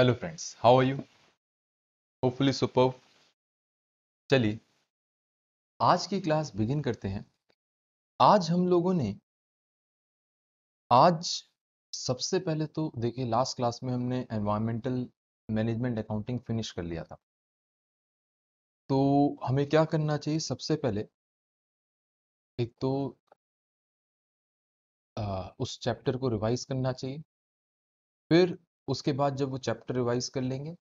Hello friends how are you hopefully super चलिए आज की क्लास बिगिन करते हैं आज हम लोगों ने आज सबसे पहले तो देखिए लास्ट क्लास में हमने एनवायरमेंटल मैनेजमेंट अकाउंटिंग फिनिश कर लिया था तो हमें क्या करना चाहिए सबसे पहले एक तो आ, उस चैप्टर को रिवाइज करना चाहिए फिर उसके बाद जब वो चैप्टर रिवाइज कर लेंगे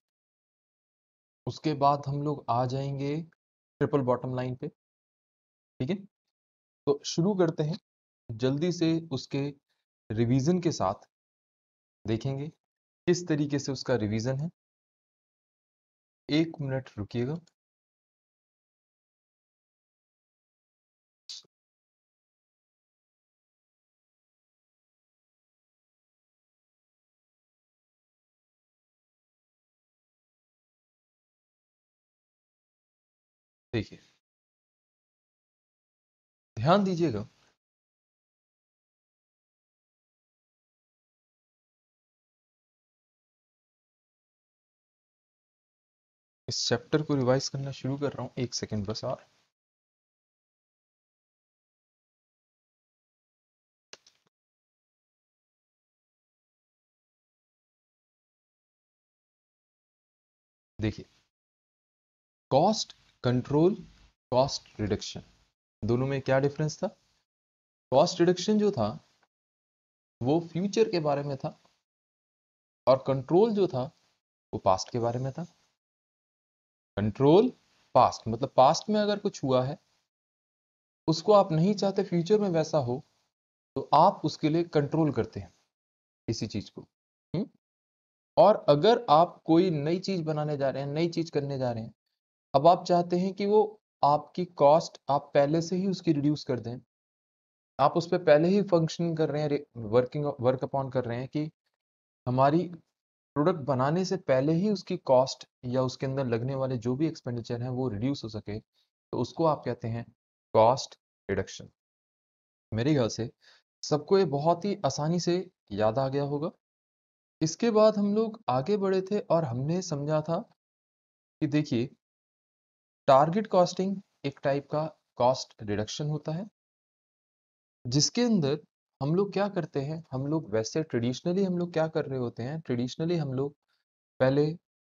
उसके बाद हम लोग आ जाएंगे ट्रिपल बॉटम लाइन पे ठीक है तो शुरू करते हैं जल्दी से उसके रिवीजन के साथ देखेंगे किस तरीके से उसका रिवीजन है एक मिनट रुकिएगा देखिए ध्यान दीजिएगा इस चैप्टर को रिवाइज करना शुरू कर रहा हूं एक सेकंड बस और देखिए कॉस्ट कंट्रोल कॉस्ट रिडक्शन दोनों में क्या डिफरेंस था कॉस्ट रिडक्शन जो था वो फ्यूचर के बारे में था और कंट्रोल जो था वो पास्ट के बारे में था कंट्रोल पास्ट मतलब पास्ट में अगर कुछ हुआ है उसको आप नहीं चाहते फ्यूचर में वैसा हो तो आप उसके लिए कंट्रोल करते हैं इसी चीज को हुँ? हम्म? और अगर आप कोई नई चीज बनाने जा रहे हैं नई चीज करने जा रहे हैं अब आप चाहते हैं कि वो आपकी कॉस्ट आप पहले से ही उसकी रिड्यूस कर दें आप उस पर पहले ही फंक्शन कर रहे हैं वर्किंग वर्क अपॉन कर रहे हैं कि हमारी प्रोडक्ट बनाने से पहले ही उसकी कॉस्ट या उसके अंदर लगने वाले जो भी एक्सपेंडिचर हैं वो रिड्यूस हो सके तो उसको आप कहते हैं कॉस्ट रिडक्शन मेरे ख्याल से सबको ये बहुत ही आसानी से याद आ गया होगा इसके बाद हम लोग आगे बढ़े थे और हमने समझा था कि देखिए टारगेट कॉस्टिंग एक टाइप का कॉस्ट रिडक्शन होता है जिसके अंदर हम लोग क्या करते हैं हम लोग वैसे ट्रेडिशनली हम लोग क्या कर रहे होते हैं ट्रेडिशनली हम लोग पहले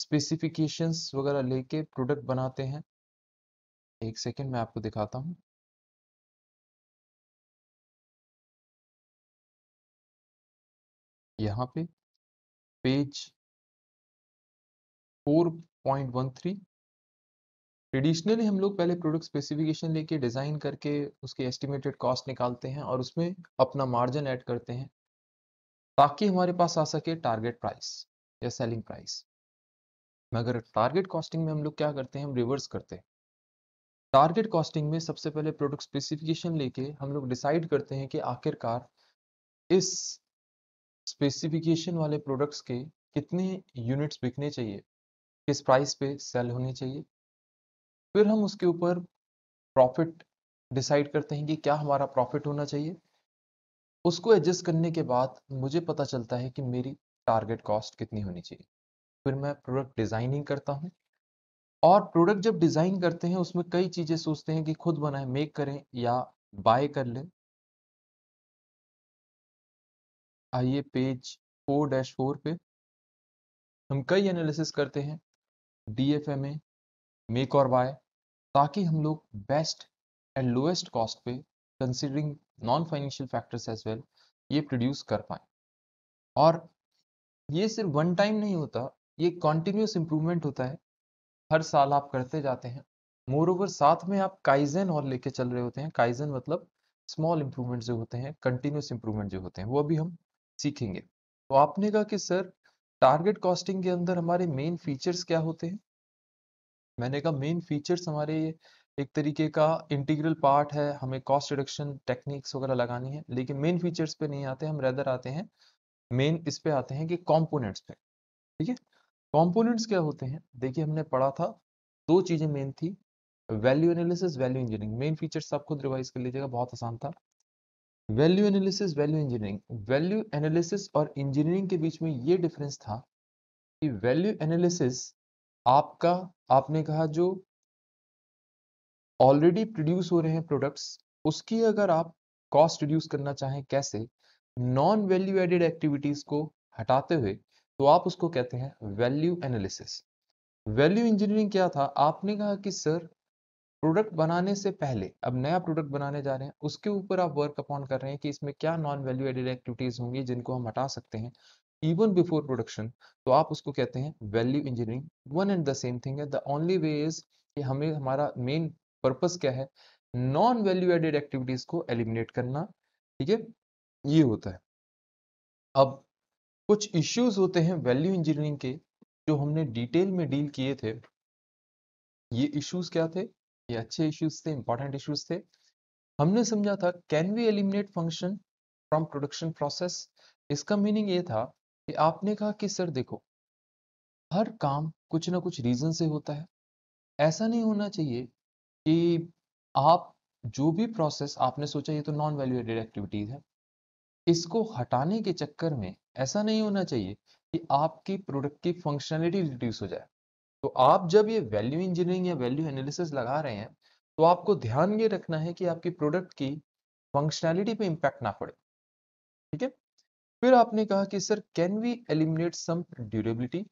स्पेसिफिकेशंस वगैरह लेके प्रोडक्ट बनाते हैं एक सेकेंड मैं आपको दिखाता हूँ यहाँ पे पेज 4.13 ट्रेडिशनली हम लोग पहले प्रोडक्ट स्पेसिफिकेशन लेके डिज़ाइन करके उसके एस्टिमेटेड कॉस्ट निकालते हैं और उसमें अपना मार्जिन ऐड करते हैं ताकि हमारे पास आ सके टारगेट प्राइस या सेलिंग प्राइस मगर टारगेट कॉस्टिंग में हम लोग क्या करते हैं हम रिवर्स करते हैं टारगेट कॉस्टिंग में सबसे पहले प्रोडक्ट स्पेसिफिकेशन लेके हम लोग डिसाइड करते हैं कि आखिरकार इस स्पेसिफिकेशन वाले प्रोडक्ट्स के कितने यूनिट्स बिकने चाहिए किस प्राइस पे सेल होने चाहिए फिर हम उसके ऊपर प्रॉफिट डिसाइड करते हैं कि क्या हमारा प्रॉफिट होना चाहिए उसको एडजस्ट करने के बाद मुझे पता चलता है कि मेरी टारगेट कॉस्ट कितनी होनी चाहिए फिर मैं प्रोडक्ट डिजाइनिंग करता हूँ और प्रोडक्ट जब डिजाइन करते हैं उसमें कई चीजें सोचते हैं कि खुद बनाए मेक करें या बाय कर लें आइए पेज फोर डैश फोर पे हम कई एनालिसिस करते हैं D F M A make और बाय ताकि हम लोग बेस्ट एंड लोएस्ट कॉस्ट पे considering non financial factors as well ये प्रोड्यूस कर पाए और ये सिर्फ वन टाइम नहीं होता ये कॉन्टिन्यूस इम्प्रूवमेंट होता है हर साल आप करते जाते हैं मोर ओवर साथ में आप काइजन और लेके चल रहे होते हैं काइजन मतलब स्मॉल इम्प्रूवमेंट जो होते हैं कंटिन्यूस इम्प्रूवमेंट जो होते हैं वो अभी हम सीखेंगे तो आपने कहा कि सर टारगेट कॉस्टिंग के अंदर हमारे मेन फीचर्स क्या होते हैं मैंने कहा मेन फीचर्स हमारे एक तरीके का इंटीग्रल पार्ट है हमें कॉस्ट रिडक्शन टेक्निक्स वगैरह लगानी है लेकिन मेन फीचर्स पे नहीं आते हम रेदर आते हैं मेन इस पे आते हैं कि कॉम्पोनेंट्स पे ठीक है कॉम्पोनेंट्स क्या होते हैं देखिए हमने पढ़ा था दो चीज़ें मेन थी value analysis value engineering main features आप खुद रिवाइज कर लीजिएगा बहुत आसान था value analysis value engineering value analysis और इंजीनियरिंग के बीच में ये डिफरेंस था कि वैल्यू एनालिसिस आपका आपने कहा जो ऑलरेडी प्रोड्यूस हो रहे हैं प्रोडक्ट्स उसकी अगर आप कॉस्ट रिड्यूस करना चाहें कैसे नॉन वैल्यू एडेड एक्टिविटीज को हटाते हुए तो आप उसको कहते हैं वैल्यू एनालिसिस वैल्यू इंजीनियरिंग क्या था आपने कहा कि सर प्रोडक्ट बनाने से पहले अब नया प्रोडक्ट बनाने जा रहे हैं उसके ऊपर आप वर्क अपॉन कर रहे हैं कि इसमें क्या नॉन वैल्यू एडेड एक्टिविटीज होंगी जिनको हम हटा सकते हैं इवन बिफोर प्रोडक्शन तो आप उसको कहते हैं value engineering one and the same thing है द ओनली वे इज कि हमें हमारा मेन पर्पस क्या है नॉन वैल्यू एडेड एक्टिविटीज को एलिमिनेट करना ठीक है ये होता है अब कुछ इश्यूज होते हैं वैल्यू इंजीनियरिंग के जो हमने डिटेल में डील किए थे ये इश्यूज क्या थे ये अच्छे इश्यूज थे इंपॉर्टेंट इश्यूज थे हमने समझा था can we eliminate function from production process इसका मीनिंग ये था कि आपने कहा कि सर देखो हर काम कुछ ना कुछ रीजन से होता है ऐसा नहीं होना चाहिए कि आप जो भी प्रोसेस आपने सोचा ये तो नॉन वैल्यू एडेड एक्टिविटीज है इसको हटाने के चक्कर में ऐसा नहीं होना चाहिए कि आपकी प्रोडक्ट की फंक्शनलिटी रिड्यूस हो जाए तो आप जब ये वैल्यू इंजीनियरिंग या वैल्यू एनालिसिस लगा रहे हैं तो आपको ध्यान ये रखना है कि आपकी प्रोडक्ट की फंक्शनैलिटी पे इम्पैक्ट ना पड़े ठीक है फिर आपने कहा कि sir can we eliminate some durability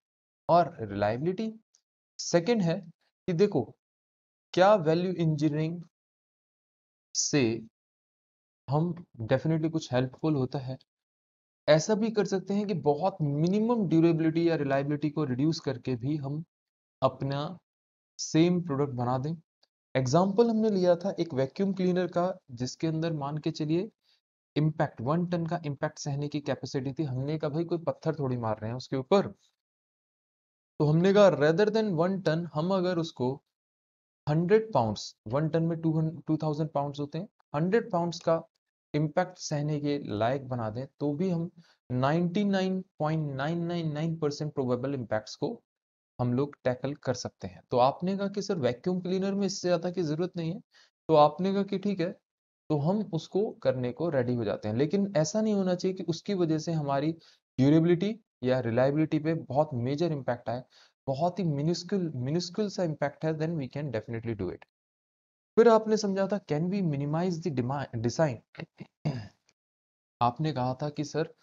और रिलायबिलिटी सेकंड है कि देखो क्या वैल्यू इंजीनियरिंग से हम डेफिनेटली कुछ हेल्पफुल होता है ऐसा भी कर सकते हैं कि बहुत मिनिमम ड्यूरेबिलिटी या रिलायबिलिटी को रिड्यूस करके भी हम अपना सेम प्रोडक्ट बना दें एग्जाम्पल हमने लिया था एक वैक्यूम क्लीनर का जिसके अंदर मान के चलिए इम्पैक्ट वन टन का इम्पैक्ट सहने की कैपेसिटी थी हमने कहा भाई कोई पत्थर थोड़ी मार रहे हैं उसके ऊपर तो हमने कहा रेदर देन वन टन हम अगर उसको हंड्रेड पाउंड्स वन टन में टू टू थाउजेंड पाउंड होते हैं हंड्रेड पाउंड्स का इम्पैक्ट सहने के लायक बना दें तो भी हम ninety nine nine nine point nine percent probable impacts को हम लोग टैकल कर सकते हैं तो आपने कहा कि सर वैक्यूम क्लीनर में इससे ज़्यादा की ज़रूरत नहीं है तो आपने कहा कि ठीक है तो हम उसको करने को रेडी हो जाते हैं लेकिन ऐसा नहीं होना चाहिए कि उसकी वजह से हमारी ड्यूरेबिलिटी या रिलायबिलिटी पे बहुत मेजर इम्पैक्ट आए बहुत ही मिनिस्कुल मिनिस्कुल सा इम्पैक्ट है then we can definitely do it फिर आपने समझा था कैन वी मिनिमाइज डिजाइन आपने कहा था कि सर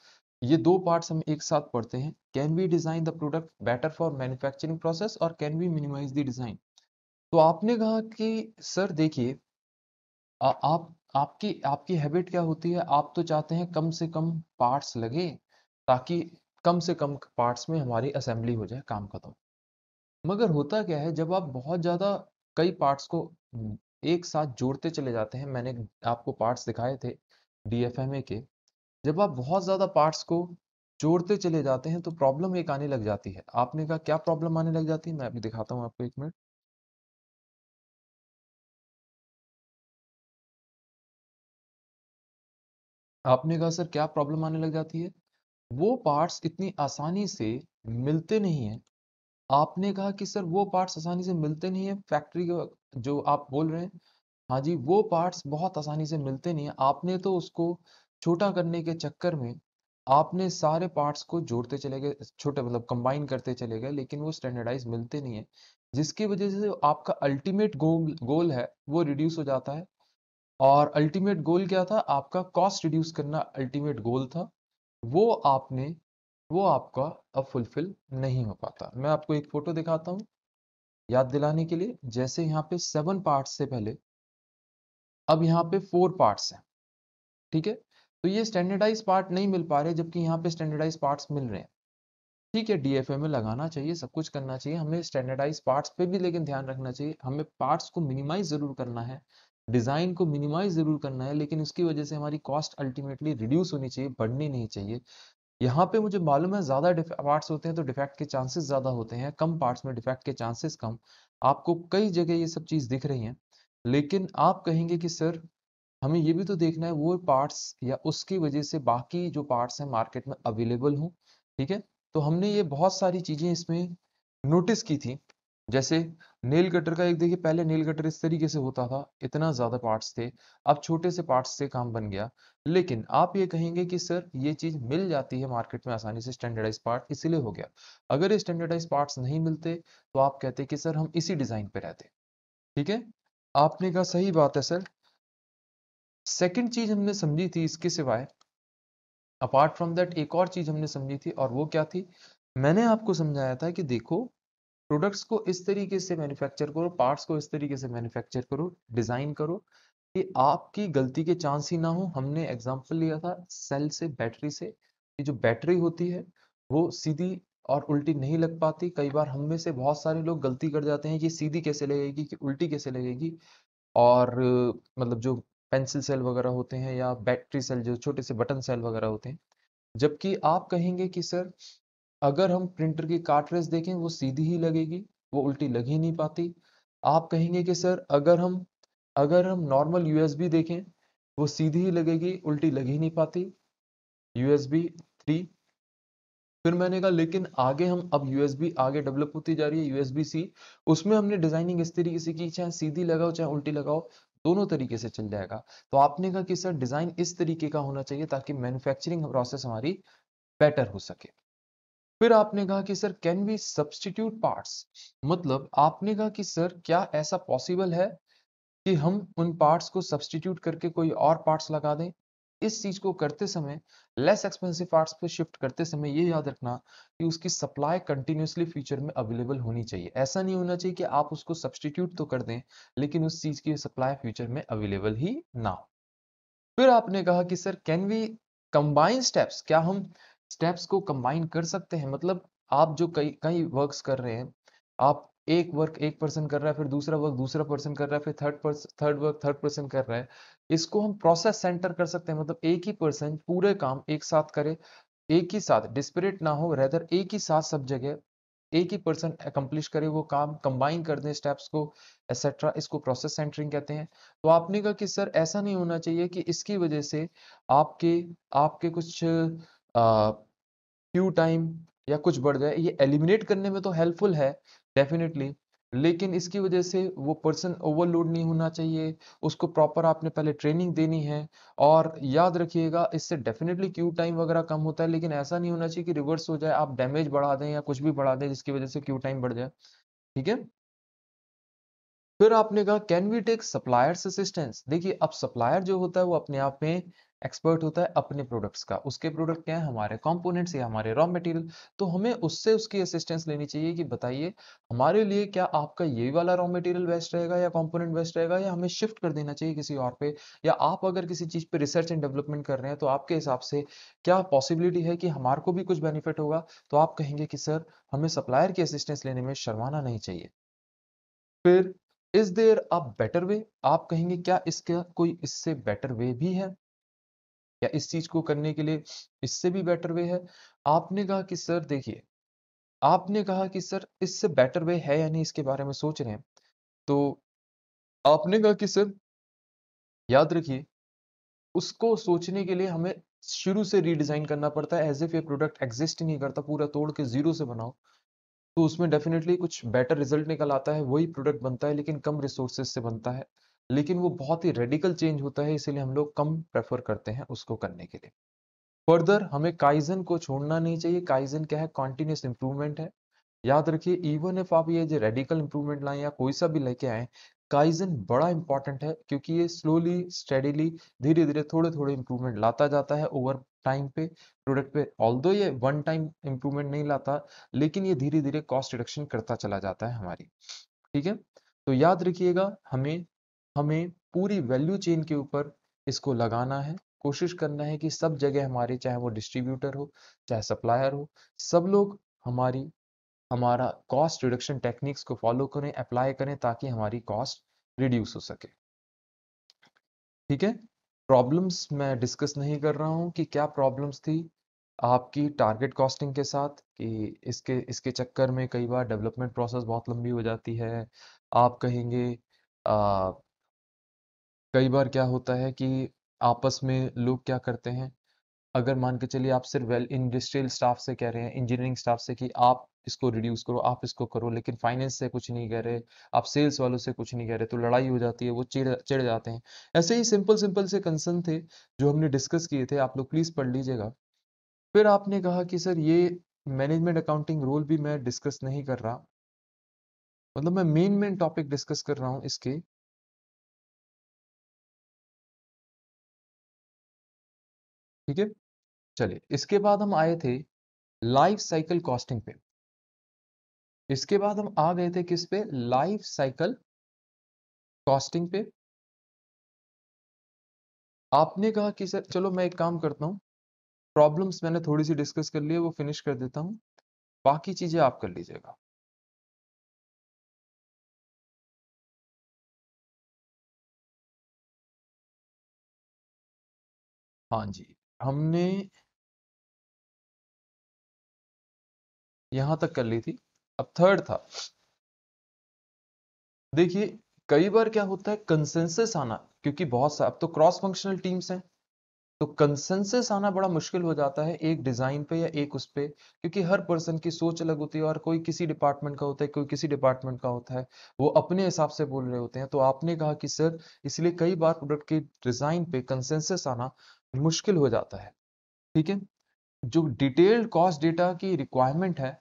ये दो पार्ट हम एक साथ पढ़ते हैं can we design the product better for manufacturing process और can we minimise the design तो आपने कहा कि सर देखिए आप आपकी आपकी हैबिट क्या होती है आप तो चाहते हैं कम से कम पार्ट्स लगे ताकि कम से कम पार्ट्स में हमारी असेंबली हो जाए काम खत्म मगर होता क्या है जब आप बहुत ज़्यादा कई पार्ट्स को एक साथ जोड़ते चले जाते हैं मैंने आपको पार्ट्स दिखाए थे डी के जब आप बहुत ज़्यादा पार्ट्स को जोड़ते चले जाते हैं तो प्रॉब्लम एक आने लग जाती है आपने कहा क्या प्रॉब्लम आने लग जाती है मैं अभी दिखाता हूँ आपको एक मिनट आपने कहा सर क्या प्रॉब्लम आने लग जाती है वो पार्ट्स इतनी आसानी से मिलते नहीं हैं आपने कहा कि सर वो पार्ट्स आसानी से मिलते नहीं है फैक्ट्री के जो आप बोल रहे हैं हाँ जी वो पार्ट्स बहुत आसानी से मिलते नहीं है आपने तो उसको छोटा करने के चक्कर में आपने सारे पार्ट्स को जोड़ते चले गए छोटे मतलब कंबाइन करते चले गए लेकिन वो स्टैंडर्डाइज मिलते नहीं है जिसकी वजह से आपका अल्टीमेट गोल गोल है वो रिड्यूस हो जाता है और अल्टीमेट गोल क्या था आपका कॉस्ट रिड्यूस करना अल्टीमेट गोल था वो आपने वो आपका अब फुलफिल नहीं हो पाता मैं आपको एक फोटो दिखाता हूँ याद दिलाने के लिए जैसे यहाँ पे सेवन पार्ट्स से पहले अब यहाँ पे फोर पार्ट्स हैं ठीक है तो ये स्टैंडर्डाइज पार्ट नहीं मिल पा रहे जबकि यहाँ पे स्टैंडर्डाइज पार्ट्स मिल रहे हैं ठीक है डीएफए में लगाना चाहिए सब कुछ करना चाहिए हमें स्टैंडर्डाइज पार्ट्स पे भी लेकिन ध्यान रखना चाहिए हमें पार्ट्स को मिनिमाइज जरूर करना है डिज़ाइन को मिनिमाइज ज़रूर करना है लेकिन उसकी वजह से हमारी कॉस्ट अल्टीमेटली रिड्यूस होनी चाहिए बढ़नी नहीं चाहिए यहाँ पे मुझे मालूम है ज़्यादा पार्ट्स होते हैं तो डिफेक्ट के चांसेस ज़्यादा होते हैं कम पार्ट्स में डिफेक्ट के चांसेस कम आपको कई जगह ये सब चीज़ दिख रही है लेकिन आप कहेंगे कि सर हमें ये भी तो देखना है वो पार्ट्स या उसकी वजह से बाकी जो पार्ट्स हैं मार्केट में अवेलेबल हों ठीक है तो हमने ये बहुत सारी चीज़ें इसमें नोटिस की थी जैसे नेल कटर का एक देखिए पहले नेल कटर इस तरीके से होता था इतना ज़्यादा पार्ट्स थे अब छोटे से पार्ट्स से काम बन गया लेकिन आप ये कहेंगे कि सर ये चीज़ मिल जाती है मार्केट में आसानी से स्टैंडर्डाइज पार्ट इसीलिए हो गया अगर ये स्टैंडर्डाइज पार्ट्स नहीं मिलते तो आप कहते कि सर हम इसी डिज़ाइन पे रहते ठीक है आपने कहा सही बात है सर सेकेंड चीज़ हमने समझी थी इसके सिवाय अपार्ट फ्रॉम दैट एक और चीज़ हमने समझी थी और वो क्या थी मैंने आपको समझाया था कि देखो प्रोडक्ट्स को इस तरीके से मैन्युफैक्चर करो पार्ट्स को इस तरीके से मैन्युफैक्चर करो डिज़ाइन करो कि आपकी गलती के चांस ही ना हो हमने एग्जाम्पल लिया था सेल से बैटरी से कि जो बैटरी होती है वो सीधी और उल्टी नहीं लग पाती कई बार हम में से बहुत सारे लोग गलती कर जाते हैं कि सीधी कैसे लगेगी कि उल्टी कैसे लगेगी और मतलब जो पेंसिल सेल वगैरह होते हैं या बैटरी सेल जो छोटे से बटन सेल वगैरह होते हैं जबकि आप कहेंगे कि सर अगर हम प्रिंटर की कार्टरेज देखें वो सीधी ही लगेगी वो उल्टी लग ही नहीं पाती आप कहेंगे कि सर अगर हम अगर हम नॉर्मल यूएसबी देखें वो सीधी ही लगेगी उल्टी लग ही नहीं पाती यूएसबी थ्री फिर मैंने कहा लेकिन आगे हम अब यूएसबी आगे डेवलप होती जा रही है यूएसबी सी उसमें हमने डिजाइनिंग इस तरीके से की चाहे सीधी लगाओ चाहे उल्टी लगाओ दोनों तरीके से चल जाएगा तो आपने कहा कि सर डिजाइन इस तरीके का होना चाहिए ताकि मैन्युफैक्चरिंग प्रोसेस हमारी बेटर हो सके फिर आपने कहा कि sir can we substitute parts मतलब आपने कहा कि सर क्या ऐसा पॉसिबल है कि हम उन पार्ट्स को सब्सटीट्यूट करके कोई और पार्ट्स लगा दें इस चीज को करते समय लेस एक्सपेंसिव पार्ट्स पे शिफ्ट करते समय ये याद रखना कि उसकी सप्लाई कंटिन्यूसली फ्यूचर में अवेलेबल होनी चाहिए ऐसा नहीं होना चाहिए कि आप उसको सब्सटीट्यूट तो कर दें लेकिन उस चीज की सप्लाई फ्यूचर में अवेलेबल ही ना हो फिर आपने कहा कि sir can we combine steps क्या हम स्टेप्स को कंबाइन कर सकते हैं मतलब आप जो कई कई वर्क्स कर रहे हैं आप एक वर्क एक पर्सन कर रहा है फिर दूसरा वर्क दूसरा पर्सन कर रहा है फिर third person third work third person कर रहा है इसको हम प्रोसेस सेंटर कर सकते हैं मतलब एक ही पर्सन पूरे काम एक साथ करे एक ही साथ डिस्परेट ना हो रेदर एक ही साथ सब जगह एक ही पर्सन अकम्प्लिश करे वो काम कंबाइन कर दें स्टेप्स को एक्सेट्रा इसको प्रोसेस सेंटरिंग कहते हैं तो आपने कहा कि सर ऐसा नहीं होना चाहिए कि इसकी वजह से आपके आपके कुछ क्यू टाइम या कुछ बढ़ जाए ये एलिमिनेट करने में तो हेल्पफुल है डेफिनेटली लेकिन इसकी वजह से वो पर्सन ओवरलोड नहीं होना चाहिए उसको प्रॉपर आपने पहले ट्रेनिंग देनी है और याद रखिएगा इससे डेफिनेटली क्यू टाइम वगैरह कम होता है लेकिन ऐसा नहीं होना चाहिए कि रिवर्स हो जाए आप डैमेज बढ़ा दें या कुछ भी बढ़ा दें जिसकी वजह से क्यू टाइम बढ़ जाए ठीक है फिर आपने कहा can we take suppliers assistance देखिए अब सप्लायर जो होता है वो अपने आप में एक्सपर्ट होता है अपने प्रोडक्ट्स का उसके प्रोडक्ट क्या है हमारे कॉम्पोनेंट्स या हमारे रॉ मटेरियल तो हमें उससे उसकी असिस्टेंस लेनी चाहिए कि बताइए हमारे लिए क्या आपका ये वाला रॉ मटेरियल बेस्ट रहेगा या कॉम्पोनेंट बेस्ट रहेगा या हमें शिफ्ट कर देना चाहिए किसी और पे या आप अगर किसी चीज़ पे रिसर्च एंड डेवलपमेंट कर रहे हैं तो आपके हिसाब से क्या पॉसिबिलिटी है कि हमारे को भी कुछ बेनिफिट होगा तो आप कहेंगे कि सर हमें सप्लायर की असिस्टेंस लेने में शर्माना नहीं चाहिए फिर is there a better way आप कहेंगे क्या इसका कोई इससे बेटर वे भी है या इस चीज को करने के लिए इससे भी बेटर वे है आपने कहा कि सर देखिए आपने कहा कि सर इससे बेटर वे है या नहीं इसके बारे में सोच रहे हैं तो आपने कहा कि सर याद रखिए उसको सोचने के लिए हमें शुरू से रीडिजाइन करना पड़ता है एज इफ ये प्रोडक्ट एग्जिस्ट नहीं करता पूरा तोड़ के जीरो से बनाओ तो उसमें डेफिनेटली कुछ बेटर रिजल्ट निकल आता है वही प्रोडक्ट बनता है लेकिन कम रिसोर्सेज से बनता है लेकिन वो बहुत ही रेडिकल चेंज होता है इसलिए हम लोग कम प्रेफर करते हैं उसको करने के लिए फर्दर हमें काइजन को छोड़ना नहीं चाहिए काइजन क्या है कॉन्टिन्यूस इंप्रूवमेंट है याद रखिए इवन इफ आप ये जो रेडिकल इंप्रूवमेंट लाएं या कोई सा भी लेके आए काइजन बड़ा इंपॉर्टेंट है क्योंकि ये स्लोली स्टेडीली धीरे धीरे थोड़े थोड़े इंप्रूवमेंट लाता जाता है ओवर टाइम पे प्रोडक्ट पे ऑल ये वन टाइम इंप्रूवमेंट नहीं लाता लेकिन ये धीरे धीरे कॉस्ट रिडक्शन करता चला जाता है हमारी ठीक है तो याद रखिएगा हमें हमें पूरी वैल्यू चेन के ऊपर इसको लगाना है कोशिश करना है कि सब जगह हमारे चाहे वो डिस्ट्रीब्यूटर हो चाहे सप्लायर हो सब लोग हमारी हमारा कॉस्ट रिडक्शन टेक्निक्स को फॉलो करें अप्लाई करें ताकि हमारी कॉस्ट रिड्यूस हो सके ठीक है प्रॉब्लम्स मैं डिस्कस नहीं कर रहा हूँ कि क्या प्रॉब्लम्स थी आपकी टारगेट कॉस्टिंग के साथ कि इसके इसके चक्कर में कई बार डेवलपमेंट प्रोसेस बहुत लंबी हो जाती है आप कहेंगे आ, कई बार क्या होता है कि आपस में लोग क्या करते हैं अगर मान के चलिए आप सिर्फ वेल इंडस्ट्रियल स्टाफ से कह रहे हैं इंजीनियरिंग स्टाफ से कि आप इसको रिड्यूस करो आप इसको करो लेकिन फाइनेंस से कुछ नहीं कह रहे आप सेल्स वालों से कुछ नहीं कह रहे तो लड़ाई हो जाती है वो चिड़ चिड़ जाते हैं ऐसे ही सिंपल सिंपल से कंसर्न थे जो हमने डिस्कस किए थे आप लोग प्लीज़ पढ़ लीजिएगा फिर आपने कहा कि सर ये मैनेजमेंट अकाउंटिंग रोल भी मैं डिस्कस नहीं कर रहा मतलब मैं मेन मेन टॉपिक डिस्कस कर रहा हूँ इसके ठीक है चलिए इसके बाद हम आए थे लाइफ साइकिल कॉस्टिंग पे इसके बाद हम आ गए थे किस पे लाइफ साइकिल कॉस्टिंग पे आपने कहा कि सर चलो मैं एक काम करता हूँ प्रॉब्लम्स मैंने थोड़ी सी डिस्कस कर ली है वो फिनिश कर देता हूँ बाकी चीजें आप कर लीजिएगा हाँ जी हमने यहां तक कर ली थी अब थर्ड था देखिए कई बार क्या होता है कंसेंसस आना क्योंकि बहुत सा अब तो क्रॉस फंक्शनल टीम्स हैं तो कंसेंसस आना बड़ा मुश्किल हो जाता है एक डिज़ाइन पे या एक उस पर क्योंकि हर पर्सन की सोच अलग होती है और कोई किसी डिपार्टमेंट का होता है कोई किसी डिपार्टमेंट का होता है वो अपने हिसाब से बोल रहे होते हैं तो आपने कहा कि सर इसलिए कई बार प्रोडक्ट के डिज़ाइन पे कंसेंसस आना मुश्किल हो जाता है ठीक है जो डिटेल्ड कॉस्ट डेटा की रिक्वायरमेंट है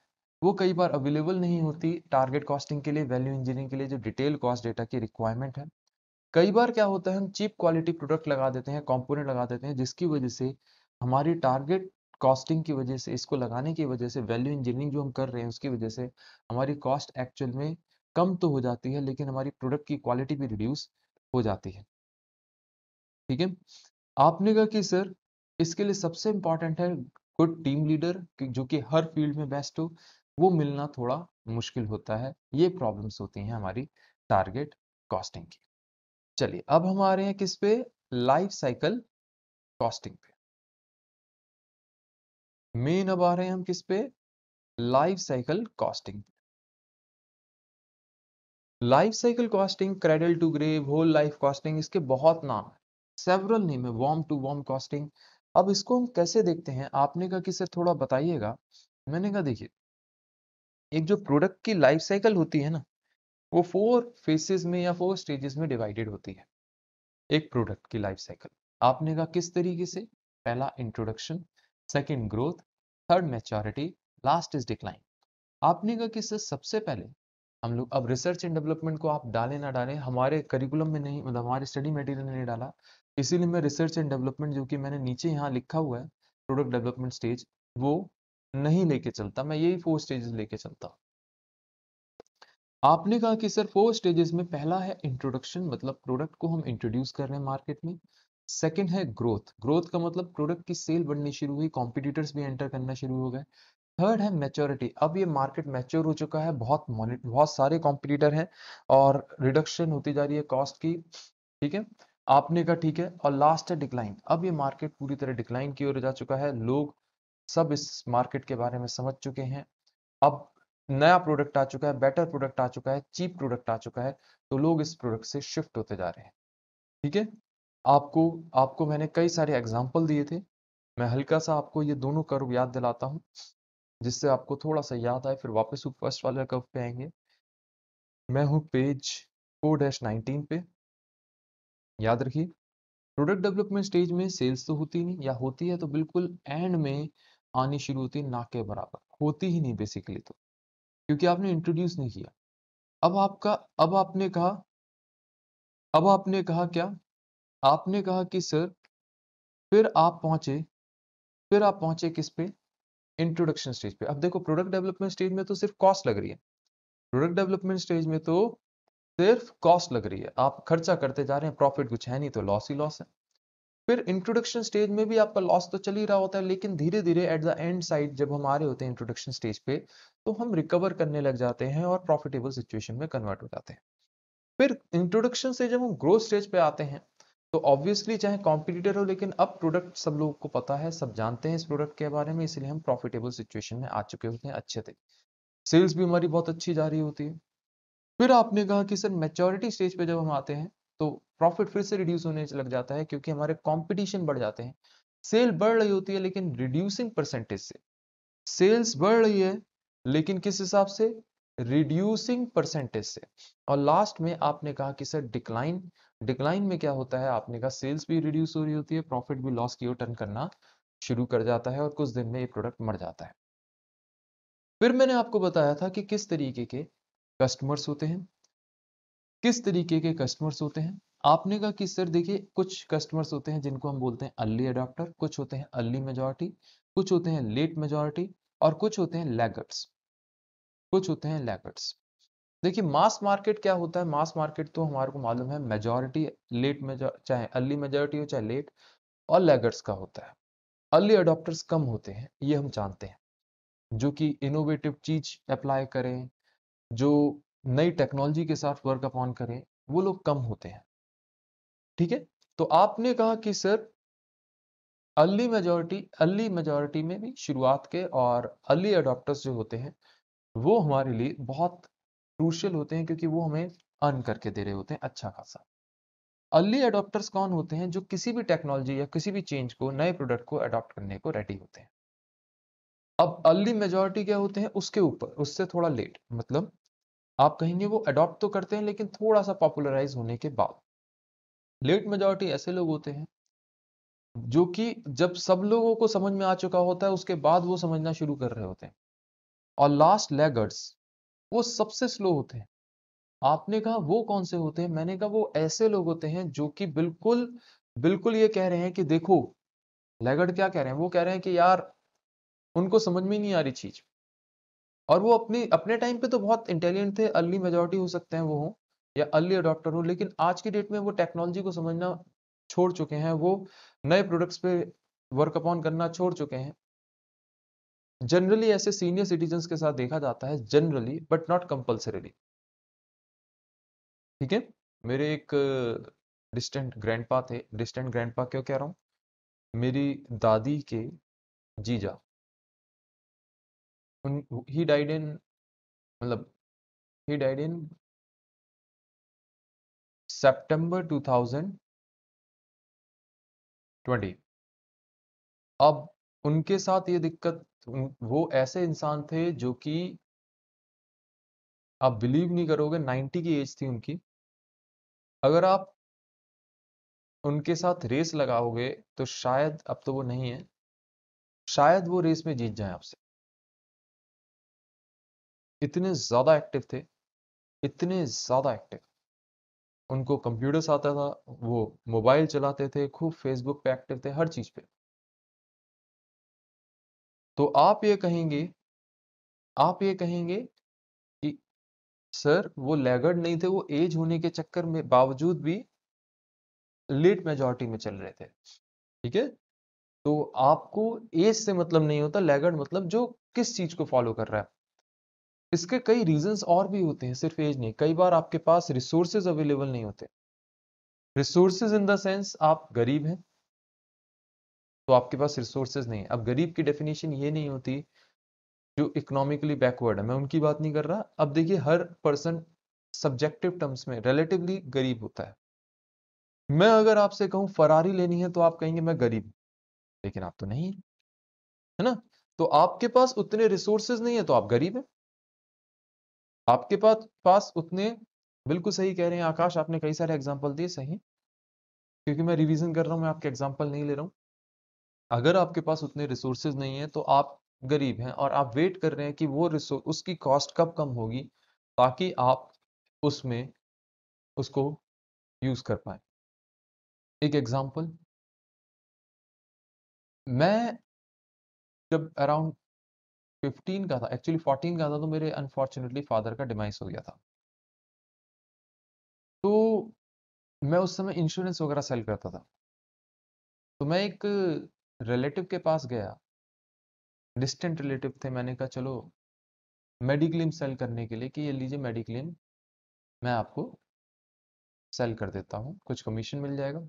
वो कई बार अवेलेबल नहीं होती टारगेट कॉस्टिंग के लिए वैल्यू इंजीनियरिंग के लिए जो डिटेल कॉस्ट डेटा की रिक्वायरमेंट है कई बार क्या होता है हम चीप क्वालिटी प्रोडक्ट लगा देते हैं कंपोनेंट लगा देते हैं जिसकी वजह से हमारी टारगेट कॉस्टिंग की वजह से इसको लगाने की वजह से वैल्यू इंजीनियरिंग जो हम कर रहे हैं उसकी वजह से हमारी कॉस्ट एक्चुअल में कम तो हो जाती है लेकिन हमारी प्रोडक्ट की क्वालिटी भी रिड्यूस हो जाती है ठीक है आपने कहा कि सर इसके लिए सबसे इंपॉर्टेंट है गुड टीम लीडर जो कि हर फील्ड में बेस्ट हो वो मिलना थोड़ा मुश्किल होता है ये प्रॉब्लम्स होती हैं हमारी टारगेट कॉस्टिंग की चलिए अब हम आ रहे हैं किस पे लाइफ साइकिल कॉस्टिंग पे मेन अब आ रहे हैं हम किस पे life cycle costing life cycle costing cradle to grave whole life costing इसके बहुत नाम है सेवरल नेम है वॉर्म टू वॉर्म कॉस्टिंग अब इसको हम कैसे देखते हैं आपने कहा कि सर थोड़ा बताइएगा मैंने कहा देखिए एक जो प्रोडक्ट की लाइफ साइकिल होती है ना वो फोर फेसेस में या फोर स्टेजेस में डिवाइडेड होती है एक प्रोडक्ट की लाइफ साइकिल आपने कहा किस तरीके से पहला introduction second growth third maturity last is decline आपने कहा कि सर सबसे पहले हम लोग अब रिसर्च एंड डेवलपमेंट को आप डालें ना डालें हमारे करिकुलम में नहीं मतलब हमारे स्टडी मटेरियल में नहीं डाला इसीलिए मैं रिसर्च एंड डेवलपमेंट जो कि मैंने नीचे यहाँ लिखा हुआ है प्रोडक्ट डेवलपमेंट स्टेज वो नहीं लेके चलता मैं यही फोर स्टेजेस लेके चलता आपने कहा कि सर फोर स्टेजेस में पहला है इंट्रोडक्शन मतलब प्रोडक्ट को हम इंट्रोड्यूस कर रहे हैं मार्केट में सेकंड है ग्रोथ ग्रोथ का मतलब प्रोडक्ट की सेल बढ़नी शुरू हुई कॉम्पिटिटर्स भी एंटर करना शुरू हो गए थर्ड है मेच्योरिटी अब ये मार्केट मेच्योर हो चुका है बहुत बहुत सारे कॉम्पिटिटर हैं और रिडक्शन होती जा रही है कॉस्ट की ठीक है आपने कहा ठीक है और लास्ट है डिक्लाइन अब ये मार्केट पूरी तरह डिक्लाइन की ओर जा चुका है लोग सब इस मार्केट के बारे में समझ चुके हैं अब नया प्रोडक्ट आ चुका है बेटर प्रोडक्ट आ चुका है चीप प्रोडक्ट आ चुका है तो लोग इस प्रोडक्ट से शिफ्ट होते जा रहे हैं ठीक है आपको आपको मैंने कई सारे एग्जाम्पल दिए थे मैं हल्का सा आपको ये दोनों कर्व याद दिलाता हूँ जिससे आपको थोड़ा सा याद आए फिर वापस फर्स्ट वाले कर्व पे आएंगे मैं हूँ पेज फोर डैश नाइनटीन पे याद रखिए प्रोडक्ट डेवलपमेंट स्टेज में सेल्स तो होती नहीं या होती है तो बिल्कुल एंड में आनी शुरू होती है ना के बराबर होती ही नहीं बेसिकली तो क्योंकि आपने इंट्रोड्यूस नहीं किया अब आपका अब आपने कहा अब आपने कहा क्या आपने कहा कि सर फिर आप पहुंचे फिर आप पहुंचे किस पे इंट्रोडक्शन स्टेज पे अब देखो प्रोडक्ट डेवलपमेंट स्टेज में तो सिर्फ कॉस्ट लग रही है प्रोडक्ट डेवलपमेंट स्टेज में तो सिर्फ कॉस्ट लग रही है आप खर्चा करते जा रहे हैं प्रॉफिट कुछ है नहीं तो लॉस ही लॉस है फिर इंट्रोडक्शन स्टेज में भी आपका लॉस तो चल ही रहा होता है लेकिन धीरे धीरे एट द एंड साइड जब हम आ रहे होते हैं इंट्रोडक्शन स्टेज पे तो हम रिकवर करने लग जाते हैं और प्रॉफिटेबल सिचुएशन में कन्वर्ट हो जाते हैं फिर इंट्रोडक्शन से जब हम ग्रोथ स्टेज पे आते हैं तो ऑब्वियसली चाहे कॉम्पिटिटर हो लेकिन अब प्रोडक्ट सब लोगों को पता है सब जानते हैं इस प्रोडक्ट के बारे में इसलिए हम प्रॉफिटेबल सिचुएशन में आ चुके होते हैं अच्छे थे सेल्स भी हमारी बहुत अच्छी जा रही होती है फिर आपने कहा कि सर मेच्योरिटी स्टेज पे जब हम आते हैं तो प्रॉफिट फिर से रिड्यूस होने लग जाता है क्योंकि हमारे कॉम्पिटिशन बढ़ जाते हैं सेल बढ़ रही होती है लेकिन रिड्यूसिंग परसेंटेज से सेल्स बढ़ रही है लेकिन किस हिसाब से रिड्यूसिंग परसेंटेज से और लास्ट में आपने कहा कि सर डिक्लाइन डिक्लाइन में क्या होता है आपने कहा सेल्स भी रिड्यूस हो रही होती है प्रॉफिट भी लॉस की ओर टर्न करना शुरू कर जाता है और कुछ दिन में ये प्रोडक्ट मर जाता है फिर मैंने आपको बताया था कि किस तरीके के कस्टमर्स होते हैं किस तरीके के कस्टमर्स होते हैं आपने कहा कि सर देखिए कुछ कस्टमर्स होते हैं जिनको हम बोलते हैं अर्ली अडॉप्टर कुछ होते हैं अर्ली मेजोरिटी कुछ होते हैं लेट मेजोरिटी और कुछ होते हैं लैगर्ट्स कुछ होते हैं लैगर्ट्स देखिए मास मार्केट क्या होता है मास मार्केट तो हमारे को मालूम है मेजोरिटी लेट मेजोर चाहे अर्ली मेजोरिटी हो चाहे लेट और लैगर्ट्स का होता है अर्ली अडॉप्टर्स कम होते हैं ये हम जानते हैं जो कि इनोवेटिव चीज अप्लाई करें जो नई टेक्नोलॉजी के साथ वर्क अपॉन करें वो लोग कम होते हैं ठीक है तो आपने कहा कि sir early majority early majority में भी शुरुआत के और अर्ली अडोप्टर्स जो होते हैं वो हमारे लिए बहुत क्रूशल होते हैं क्योंकि वो हमें अर्न करके दे रहे होते हैं अच्छा खासा अर्ली अडोप्टर्स कौन होते हैं जो किसी भी टेक्नोलॉजी या किसी भी चेंज को नए प्रोडक्ट को अडॉप्ट करने को रेडी होते हैं अब अर्ली मेजोरिटी क्या होते हैं उसके ऊपर उससे थोड़ा लेट मतलब आप कहेंगे वो अडॉप्ट तो करते हैं लेकिन थोड़ा सा पॉपुलराइज होने के बाद लेट मेजोरिटी ऐसे लोग होते हैं जो कि जब सब लोगों को समझ में आ चुका होता है उसके बाद वो समझना शुरू कर रहे होते हैं और लास्ट लेगर्ड्स वो सबसे स्लो होते हैं आपने कहा वो कौन से होते हैं मैंने कहा वो ऐसे लोग होते हैं जो कि बिल्कुल बिल्कुल ये कह रहे हैं कि देखो लेगर्ड क्या कह रहे हैं वो कह रहे हैं कि यार उनको समझ में नहीं आ रही चीज और वो अपनी अपने टाइम पे तो बहुत इंटेलिजेंट थे अर्ली मेजोरिटी हो सकते हैं वो हों या अर्ली अडोप्टर हो लेकिन आज की डेट में वो टेक्नोलॉजी को समझना छोड़ चुके हैं वो नए प्रोडक्ट्स पे वर्क अपॉन करना छोड़ चुके हैं जनरली ऐसे सीनियर सिटीजन के साथ देखा जाता है जनरली बट नॉट कंपल्सरीली ठीक है मेरे एक डिस्टेंट ग्रैंडपा थे डिस्टेंट ग्रैंडपा क्यों कह रहा हूँ मेरी दादी के जीजा ही डाइड इन मतलब he died in September 2020 अब उनके साथ ये दिक्कत वो ऐसे इंसान थे जो कि आप बिलीव नहीं करोगे 90 की एज थी उनकी अगर आप उनके साथ रेस लगाओगे तो शायद अब तो वो नहीं है शायद वो रेस में जीत जाए आपसे इतने ज़्यादा एक्टिव थे इतने ज़्यादा एक्टिव उनको कंप्यूटर्स आता था वो मोबाइल चलाते थे खूब फेसबुक पे एक्टिव थे हर चीज़ पे तो आप ये कहेंगे आप ये कहेंगे कि सर वो लेगर्ड नहीं थे वो एज होने के चक्कर में बावजूद भी लेट मेजोरिटी में चल रहे थे ठीक है तो आपको एज से मतलब नहीं होता लेगर्ड मतलब जो किस चीज को फॉलो कर रहा है इसके कई रीजंस और भी होते हैं सिर्फ एज नहीं कई बार आपके पास रिसोर्सेज अवेलेबल नहीं होते रिसोर्सेज इन द सेंस आप गरीब हैं तो आपके पास रिसोर्सेज नहीं है अब गरीब की डेफिनेशन ये नहीं होती जो इकोनॉमिकली बैकवर्ड है मैं उनकी बात नहीं कर रहा अब देखिए हर पर्सन सब्जेक्टिव टर्म्स में रिलेटिवली गरीब होता है मैं अगर आपसे कहूं फरारी लेनी है तो आप कहेंगे मैं गरीब लेकिन आप तो नहीं है ना तो आपके पास उतने रिसोर्सेज नहीं है तो आप गरीब हैं आपके पास पास उतने बिल्कुल सही कह रहे हैं आकाश आपने कई सारे एग्जाम्पल दिए सही क्योंकि मैं रिविजन कर रहा हूँ मैं आपके एग्जाम्पल नहीं ले रहा हूँ अगर आपके पास उतने रिसोर्सेज नहीं है तो आप गरीब हैं और आप वेट कर रहे हैं कि वो रिसोर्स उसकी कॉस्ट कब कम होगी ताकि आप उसमें उसको यूज कर पाए एक एग्जाम्पल मैं जब अराउंड फिफ्टीन का था एक्चुअली फोर्टीन का था तो मेरे अनफॉर्चुनेटली फादर का डिमाइस हो गया था तो मैं उस समय इंश्योरेंस वगैरह सेल करता था तो मैं एक रिलेटिव के पास गया डिस्टेंट रिलेटिव थे मैंने कहा चलो मेडिक्लेम सेल करने के लिए कि ये लीजिए मेडिक्लेम मैं आपको सेल कर देता हूँ कुछ कमीशन मिल जाएगा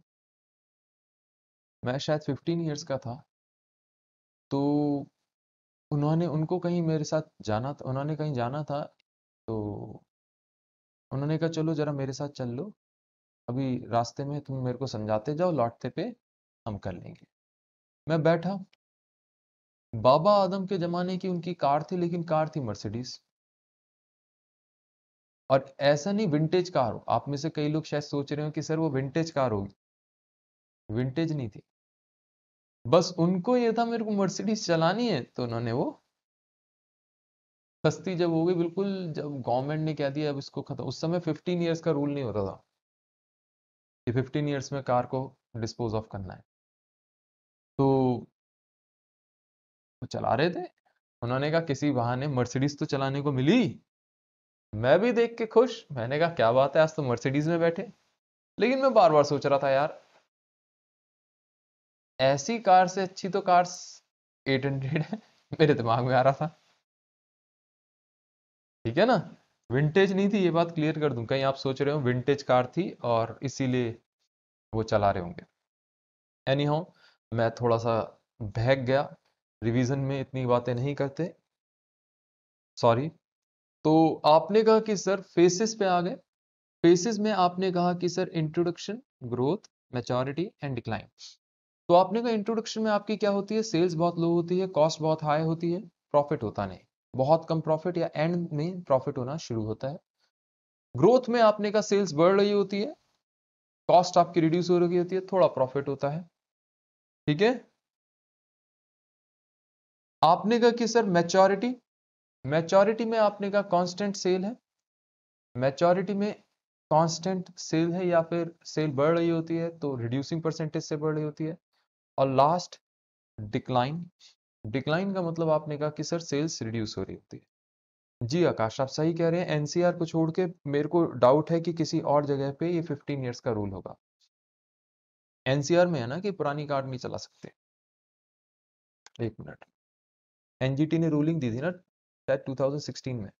मैं शायद फिफ्टीन ईयर्स का था तो उन्होंने उनको कहीं मेरे साथ जाना था उन्होंने कहीं जाना था तो उन्होंने कहा चलो जरा मेरे साथ चल लो अभी रास्ते में तुम मेरे को समझाते जाओ लौटते पे हम कर लेंगे मैं बैठा बाबा आदम के जमाने की उनकी कार थी लेकिन कार थी मर्सिडीज और ऐसा नहीं विंटेज कार हो आप में से कई लोग शायद सोच रहे हो कि सर वो विंटेज कार होगी विंटेज नहीं थी बस उनको ये था मेरे को मर्सिडीज चलानी है तो उन्होंने वो सस्ती जब हो गई बिल्कुल जब गवर्नमेंट ने क्या दिया अब इसको खत्म उस समय फिफ्टीन ईयर्स का रूल नहीं होता था कि फिफ्टीन ईयर्स में कार को डिस्पोज ऑफ करना है तो चला रहे थे उन्होंने कहा किसी बहाने मर्सिडीज तो चलाने को मिली मैं भी देख के खुश मैंने कहा क्या बात है आज तो मर्सिडीज में बैठे लेकिन मैं बार बार सोच रहा था यार ऐसी कार से अच्छी तो कार एट हंड्रेड है मेरे दिमाग में आ रहा था ठीक है ना विंटेज नहीं थी ये बात क्लियर कर दूं कहीं आप सोच रहे हो विंटेज कार थी और इसीलिए वो चला रहे होंगे एनी हो मैं थोड़ा सा बहक गया रिवीजन में इतनी बातें नहीं करते सॉरी तो आपने कहा कि सर फेसिस पे आ गए फेसिस में आपने कहा कि sir introduction growth maturity and decline तो आपने कहा इंट्रोडक्शन में आपकी क्या होती है सेल्स बहुत लो होती है कॉस्ट बहुत हाई होती है प्रॉफिट होता नहीं बहुत कम प्रॉफिट या एंड में प्रॉफिट होना शुरू होता है ग्रोथ में आपने का सेल्स बढ़ रही होती है कॉस्ट आपकी रिड्यूस हो रही होती है थोड़ा प्रॉफिट होता है ठीक है आपने कहा कि सर मैच्योरिटी मैच्योरिटी में आपने कहा कांस्टेंट सेल है मैच्योरिटी में कांस्टेंट सेल है या फिर सेल बढ़ रही होती है तो रिड्यूसिंग परसेंटेज से बढ़ रही होती है और लास्ट डिक्लाइन डिक्लाइन का मतलब आपने कहा कि सर सेल्स रिड्यूस हो रही होती है जी आकाश आप सही कह रहे हैं एनसीआर को छोड़ के मेरे को डाउट है कि किसी और जगह पे ये 15 इयर्स का रूल होगा एनसीआर में है ना कि पुरानी कार्ड नहीं चला सकते एक मिनट एनजीटी ने रूलिंग दी थी ना शायद 2016 में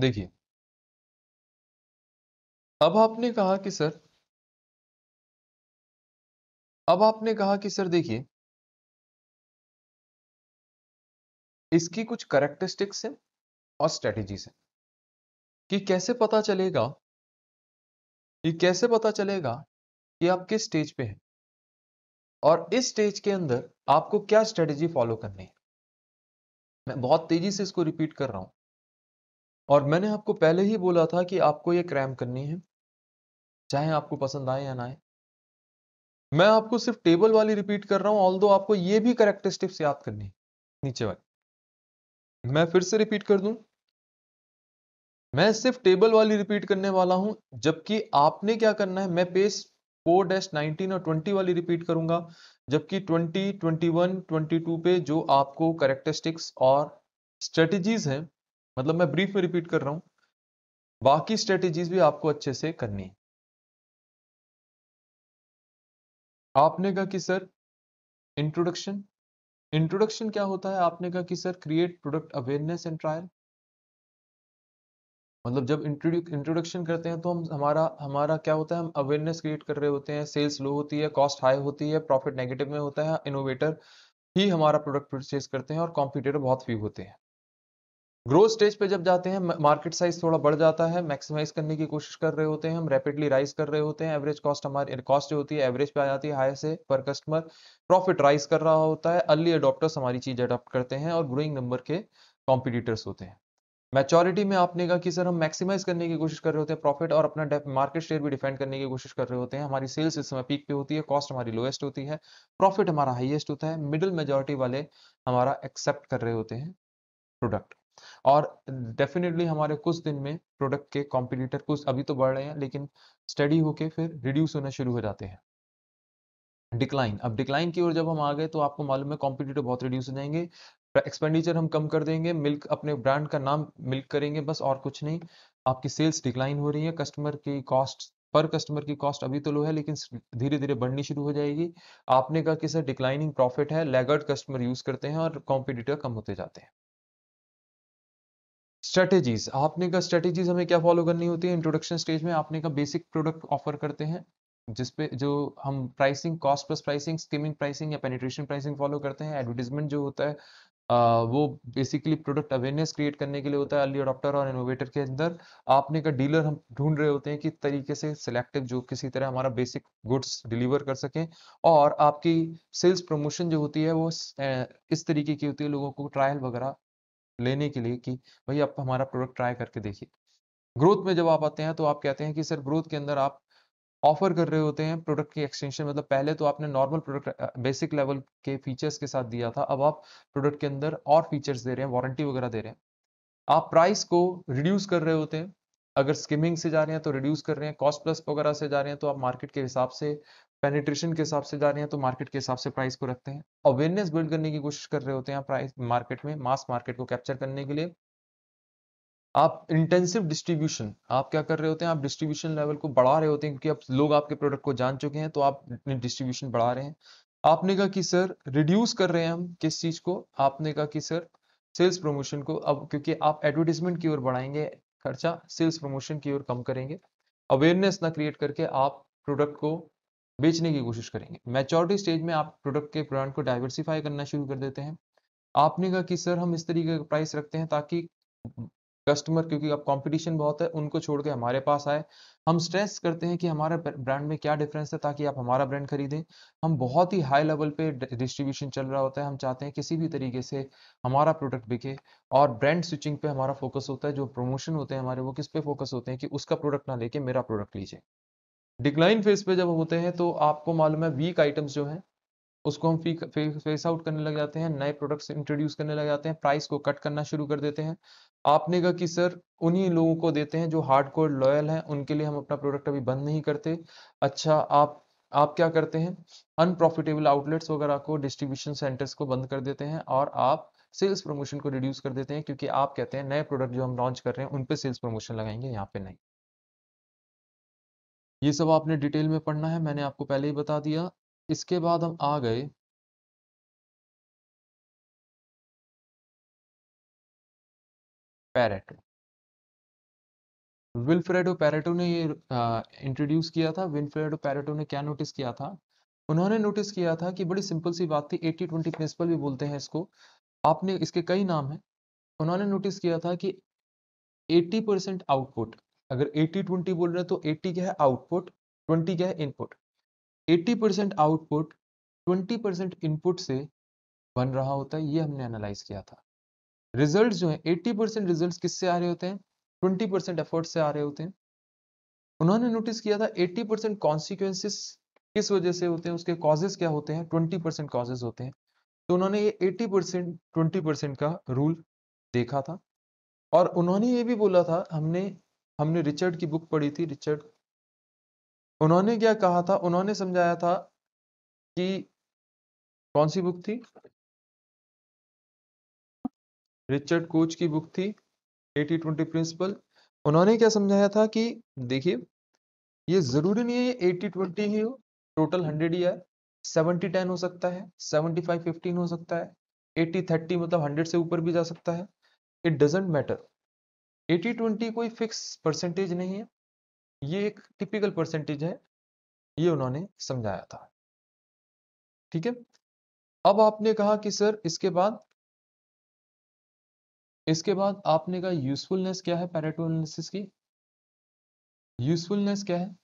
देखिए अब आपने कहा कि सर अब आपने कहा कि सर देखिए इसकी कुछ करेक्टरिस्टिक्स हैं और स्ट्रेटेजीज हैं कि कैसे पता चलेगा कि कैसे पता चलेगा कि आप किस स्टेज पे हैं और इस स्टेज के अंदर आपको क्या स्ट्रेटेजी फॉलो करनी है मैं बहुत तेजी से इसको रिपीट कर रहा हूं और मैंने आपको पहले ही बोला था कि आपको ये क्रैम करनी है चाहे आपको पसंद आए या ना आए मैं आपको सिर्फ टेबल वाली रिपीट कर रहा हूं ऑल दो आपको ये भी करेक्टरिस्टिक्स याद करनी है नीचे वाली मैं फिर से रिपीट कर दूं मैं सिर्फ टेबल वाली रिपीट करने वाला हूं जबकि आपने क्या करना है मैं पेज फोर डैश नाइनटीन और ट्वेंटी वाली रिपीट करूंगा जबकि twenty twenty one twenty two पे जो आपको करेक्टरिस्टिक्स और स्ट्रेटजीज हैं मतलब मैं ब्रीफ में रिपीट कर रहा हूँ बाकी स्ट्रेटेजीज भी आपको अच्छे से करनी है आपने कहा कि सर इंट्रोडक्शन इंट्रोडक्शन क्या होता है आपने कहा कि sir create product awareness and trial मतलब जब इंट्रोडक्शन करते हैं तो हम हमारा हमारा क्या होता है हम अवेयरनेस क्रिएट कर रहे होते हैं सेल्स लो होती है कॉस्ट हाई होती है प्रॉफिट नेगेटिव में होता है इनोवेटर ही हमारा प्रोडक्ट परचेज करते हैं और कॉम्पिटेटर बहुत फ्यू होते हैं ग्रोथ स्टेज पे जब जाते हैं मार्केट साइज थोड़ा बढ़ जाता है मैक्सिमाइज करने की कोशिश कर रहे होते हैं हम रैपिडली राइज कर रहे होते हैं एवरेज कॉस्ट हमारी कॉस्ट जो होती है एवरेज पे आ जाती है हाई से पर कस्टमर प्रॉफिट राइज कर रहा होता है अर्ली अडोप्टर्स हमारी चीज अडोप्ट करते हैं और ग्रोइंग नंबर के कॉम्पिटिटर्स होते हैं मैच्योरिटी में आपने कहा कि सर हम मैक्सिमाइज करने की कोशिश कर रहे होते हैं प्रॉफिट और अपना मार्केट शेयर भी डिफेंड करने की कोशिश कर रहे होते हैं हमारी सेल्स इस समय पीक पे होती है कॉस्ट हमारी लोएस्ट होती है प्रॉफिट हमारा हाईएस्ट होता है मिडिल मेजोरिटी वाले हमारा एक्सेप्ट कर रहे होते हैं प्रोडक्ट और डेफिनेटली हमारे कुछ दिन में प्रोडक्ट के कॉम्पिटिटर कुछ अभी तो बढ़ रहे हैं लेकिन स्टडी होके फिर रिड्यूस होना शुरू हो जाते हैं डिक्लाइन अब डिक्लाइन की ओर जब हम आ गए तो आपको मालूम है कॉम्पिटिटर बहुत रिड्यूस हो जाएंगे एक्सपेंडिचर हम कम कर देंगे मिल्क अपने ब्रांड का नाम मिल्क करेंगे बस और कुछ नहीं आपकी सेल्स डिक्लाइन हो रही है कस्टमर की कॉस्ट पर कस्टमर की कॉस्ट अभी तो लो है लेकिन धीरे धीरे बढ़नी शुरू हो जाएगी आपने कहा कि सर डिक्लाइनिंग प्रॉफिट है लेगर्ड कस्टमर यूज करते हैं और कॉम्पिटिटर कम होते जाते हैं स्ट्रेटेजीज आपने का स्ट्रेटेजीज हमें क्या फॉलो करनी होती है इंट्रोडक्शन स्टेज में आपने का बेसिक प्रोडक्ट ऑफर करते हैं जिसपे जो हम pricing cost plus pricing skimming pricing या पेनिट्रेशन प्राइसिंग फॉलो करते हैं एडवर्टीजमेंट जो होता है आ, वो बेसिकली प्रोडक्ट अवेयरनेस क्रिएट करने के लिए होता है अर्ली अडोप्टर और इनोवेटर के अंदर आपने का डीलर हम ढूंढ रहे होते हैं कि तरीके से सिलेक्टिव जो किसी तरह हमारा बेसिक गुड्स डिलीवर कर सकें और आपकी सेल्स प्रमोशन जो होती है वो इस तरीके की होती है लोगों को ट्रायल वगैरह लेने के लिए कि भाई आप हमारा प्रोडक्ट ट्राई करके देखिए ग्रोथ में जब आप आते हैं तो आप कहते हैं कि सर ग्रोथ के अंदर आप ऑफर कर रहे होते हैं प्रोडक्ट की एक्सटेंशन मतलब पहले तो आपने नॉर्मल प्रोडक्ट बेसिक लेवल के फीचर्स के साथ दिया था अब आप प्रोडक्ट के अंदर और फीचर्स दे रहे हैं वारंटी वगैरह दे रहे हैं आप प्राइस को रिड्यूस कर रहे होते हैं अगर स्किमिंग से जा रहे हैं तो रिड्यूस कर रहे हैं कॉस्ट प्लस वगैरह से जा रहे हैं तो आप मार्केट के हिसाब से पेनिट्रेशन के हिसाब से जा रहे हैं तो मार्केट के हिसाब से प्राइस को रखते हैं अवेयरनेस बिल्ड करने की कोशिश कर रहे होते हैं प्राइस मार्केट में मास मार्केट को कैप्चर करने के लिए आप इंटेंसिव डिस्ट्रीब्यूशन आप क्या कर रहे होते हैं आप डिस्ट्रीब्यूशन लेवल को बढ़ा रहे होते हैं क्योंकि अब लोग आपके प्रोडक्ट को जान चुके हैं तो आप डिस्ट्रीब्यूशन बढ़ा रहे हैं आपने कहा कि सर रिड्यूस कर रहे हैं हम किस चीज को आपने कहा कि सर सेल्स प्रमोशन को अब क्योंकि आप एडवर्टीजमेंट की ओर बढ़ाएंगे खर्चा सेल्स प्रमोशन की ओर कम करेंगे अवेयरनेस ना क्रिएट करके आप प्रोडक्ट को बेचने की कोशिश करेंगे मैच्योरिटी स्टेज में आप प्रोडक्ट के ब्रांड को डाइवर्सिफाई करना शुरू कर देते हैं आपने कहा कि सर हम इस तरीके का प्राइस रखते हैं ताकि कस्टमर क्योंकि अब कंपटीशन बहुत है उनको छोड़ के हमारे पास आए हम स्ट्रेस करते हैं कि हमारे ब्रांड में क्या डिफरेंस है ताकि आप हमारा ब्रांड खरीदें हम बहुत ही हाई लेवल पे डिस्ट्रीब्यूशन चल रहा होता है हम चाहते हैं किसी भी तरीके से हमारा प्रोडक्ट बिके और ब्रांड स्विचिंग पे हमारा फोकस होता है जो प्रमोशन होते हैं हमारे वो किस पे फोकस होते हैं कि उसका प्रोडक्ट ना लेके मेरा प्रोडक्ट लीजिए डिक्लाइन फेज पे जब होते हैं तो आपको मालूम है वीक आइटम्स जो है उसको हम फेस आउट करने लग जाते हैं नए प्रोडक्ट्स इंट्रोड्यूस करने लग जाते हैं प्राइस को कट करना शुरू कर देते हैं आपने कहा कि सर उन्हीं लोगों को देते हैं जो हार्ड कोर लॉयल हैं उनके लिए हम अपना प्रोडक्ट अभी बंद नहीं करते अच्छा आप आप क्या करते हैं अनप्रॉफिटेबल आउटलेट्स वगैरह को डिस्ट्रीब्यूशन सेंटर्स को बंद कर देते हैं और आप सेल्स प्रमोशन को रिड्यूस कर देते हैं क्योंकि आप कहते हैं नए प्रोडक्ट जो हम लॉन्च कर रहे हैं उन पर सेल्स प्रमोशन लगाएंगे यहाँ पे नहीं ये सब आपने डिटेल में पढ़ना है मैंने आपको पहले ही बता दिया इसके बाद हम आ गए पैरेटो विल्फ्रेडो पैरेटो ने ये इंट्रोड्यूस किया था विल्फ्रेडो पैरेटो ने क्या नोटिस किया था उन्होंने नोटिस किया था कि बड़ी सिंपल सी बात थी एट्टी ट्वेंटी प्रिंसिपल भी बोलते हैं इसको आपने इसके कई नाम हैं उन्होंने नोटिस किया था कि 80 परसेंट आउटपुट अगर 80-20 बोल रहे हैं तो 80 क्या है आउटपुट 20 क्या है input 80 percent output 20 percent input से बन रहा होता है ये हमने एनालाइज किया था रिजल्ट जो है 80 परसेंट रिजल्ट किससे आ रहे होते हैं 20 परसेंट एफर्ट से आ रहे होते हैं उन्होंने नोटिस किया था 80 परसेंट कॉन्सिक्वेंसिस किस वजह से होते हैं उसके कॉजेज क्या होते हैं ट्वेंटी परसेंट कॉजेज होते हैं तो उन्होंने ये 80 परसेंट ट्वेंटी परसेंट का रूल देखा था और उन्होंने ये भी बोला था हमने हमने रिचर्ड की बुक पढ़ी थी रिचर्ड उन्होंने क्या कहा था उन्होंने समझाया था कि कौन सी बुक थी रिचर्ड कोच की बुक थी एटी ट्वेंटी प्रिंसिपल उन्होंने क्या समझाया था कि देखिए ये जरूरी नहीं है ये एटी ट्वेंटी ही हो टोटल हंड्रेड ही है सेवेंटी टेन हो सकता है सेवेंटी फाइव फिफ्टीन हो सकता है एटी थर्टी मतलब हंड्रेड से ऊपर भी जा सकता है it doesn't matter eighty twenty कोई फिक्स परसेंटेज नहीं है ये एक टिपिकल परसेंटेज है ये उन्होंने समझाया था ठीक है अब आपने कहा कि सर इसके बाद इसके बाद आपने कहा यूजफुलनेस क्या है पैरेटो एनालिसिस की यूजफुलनेस क्या है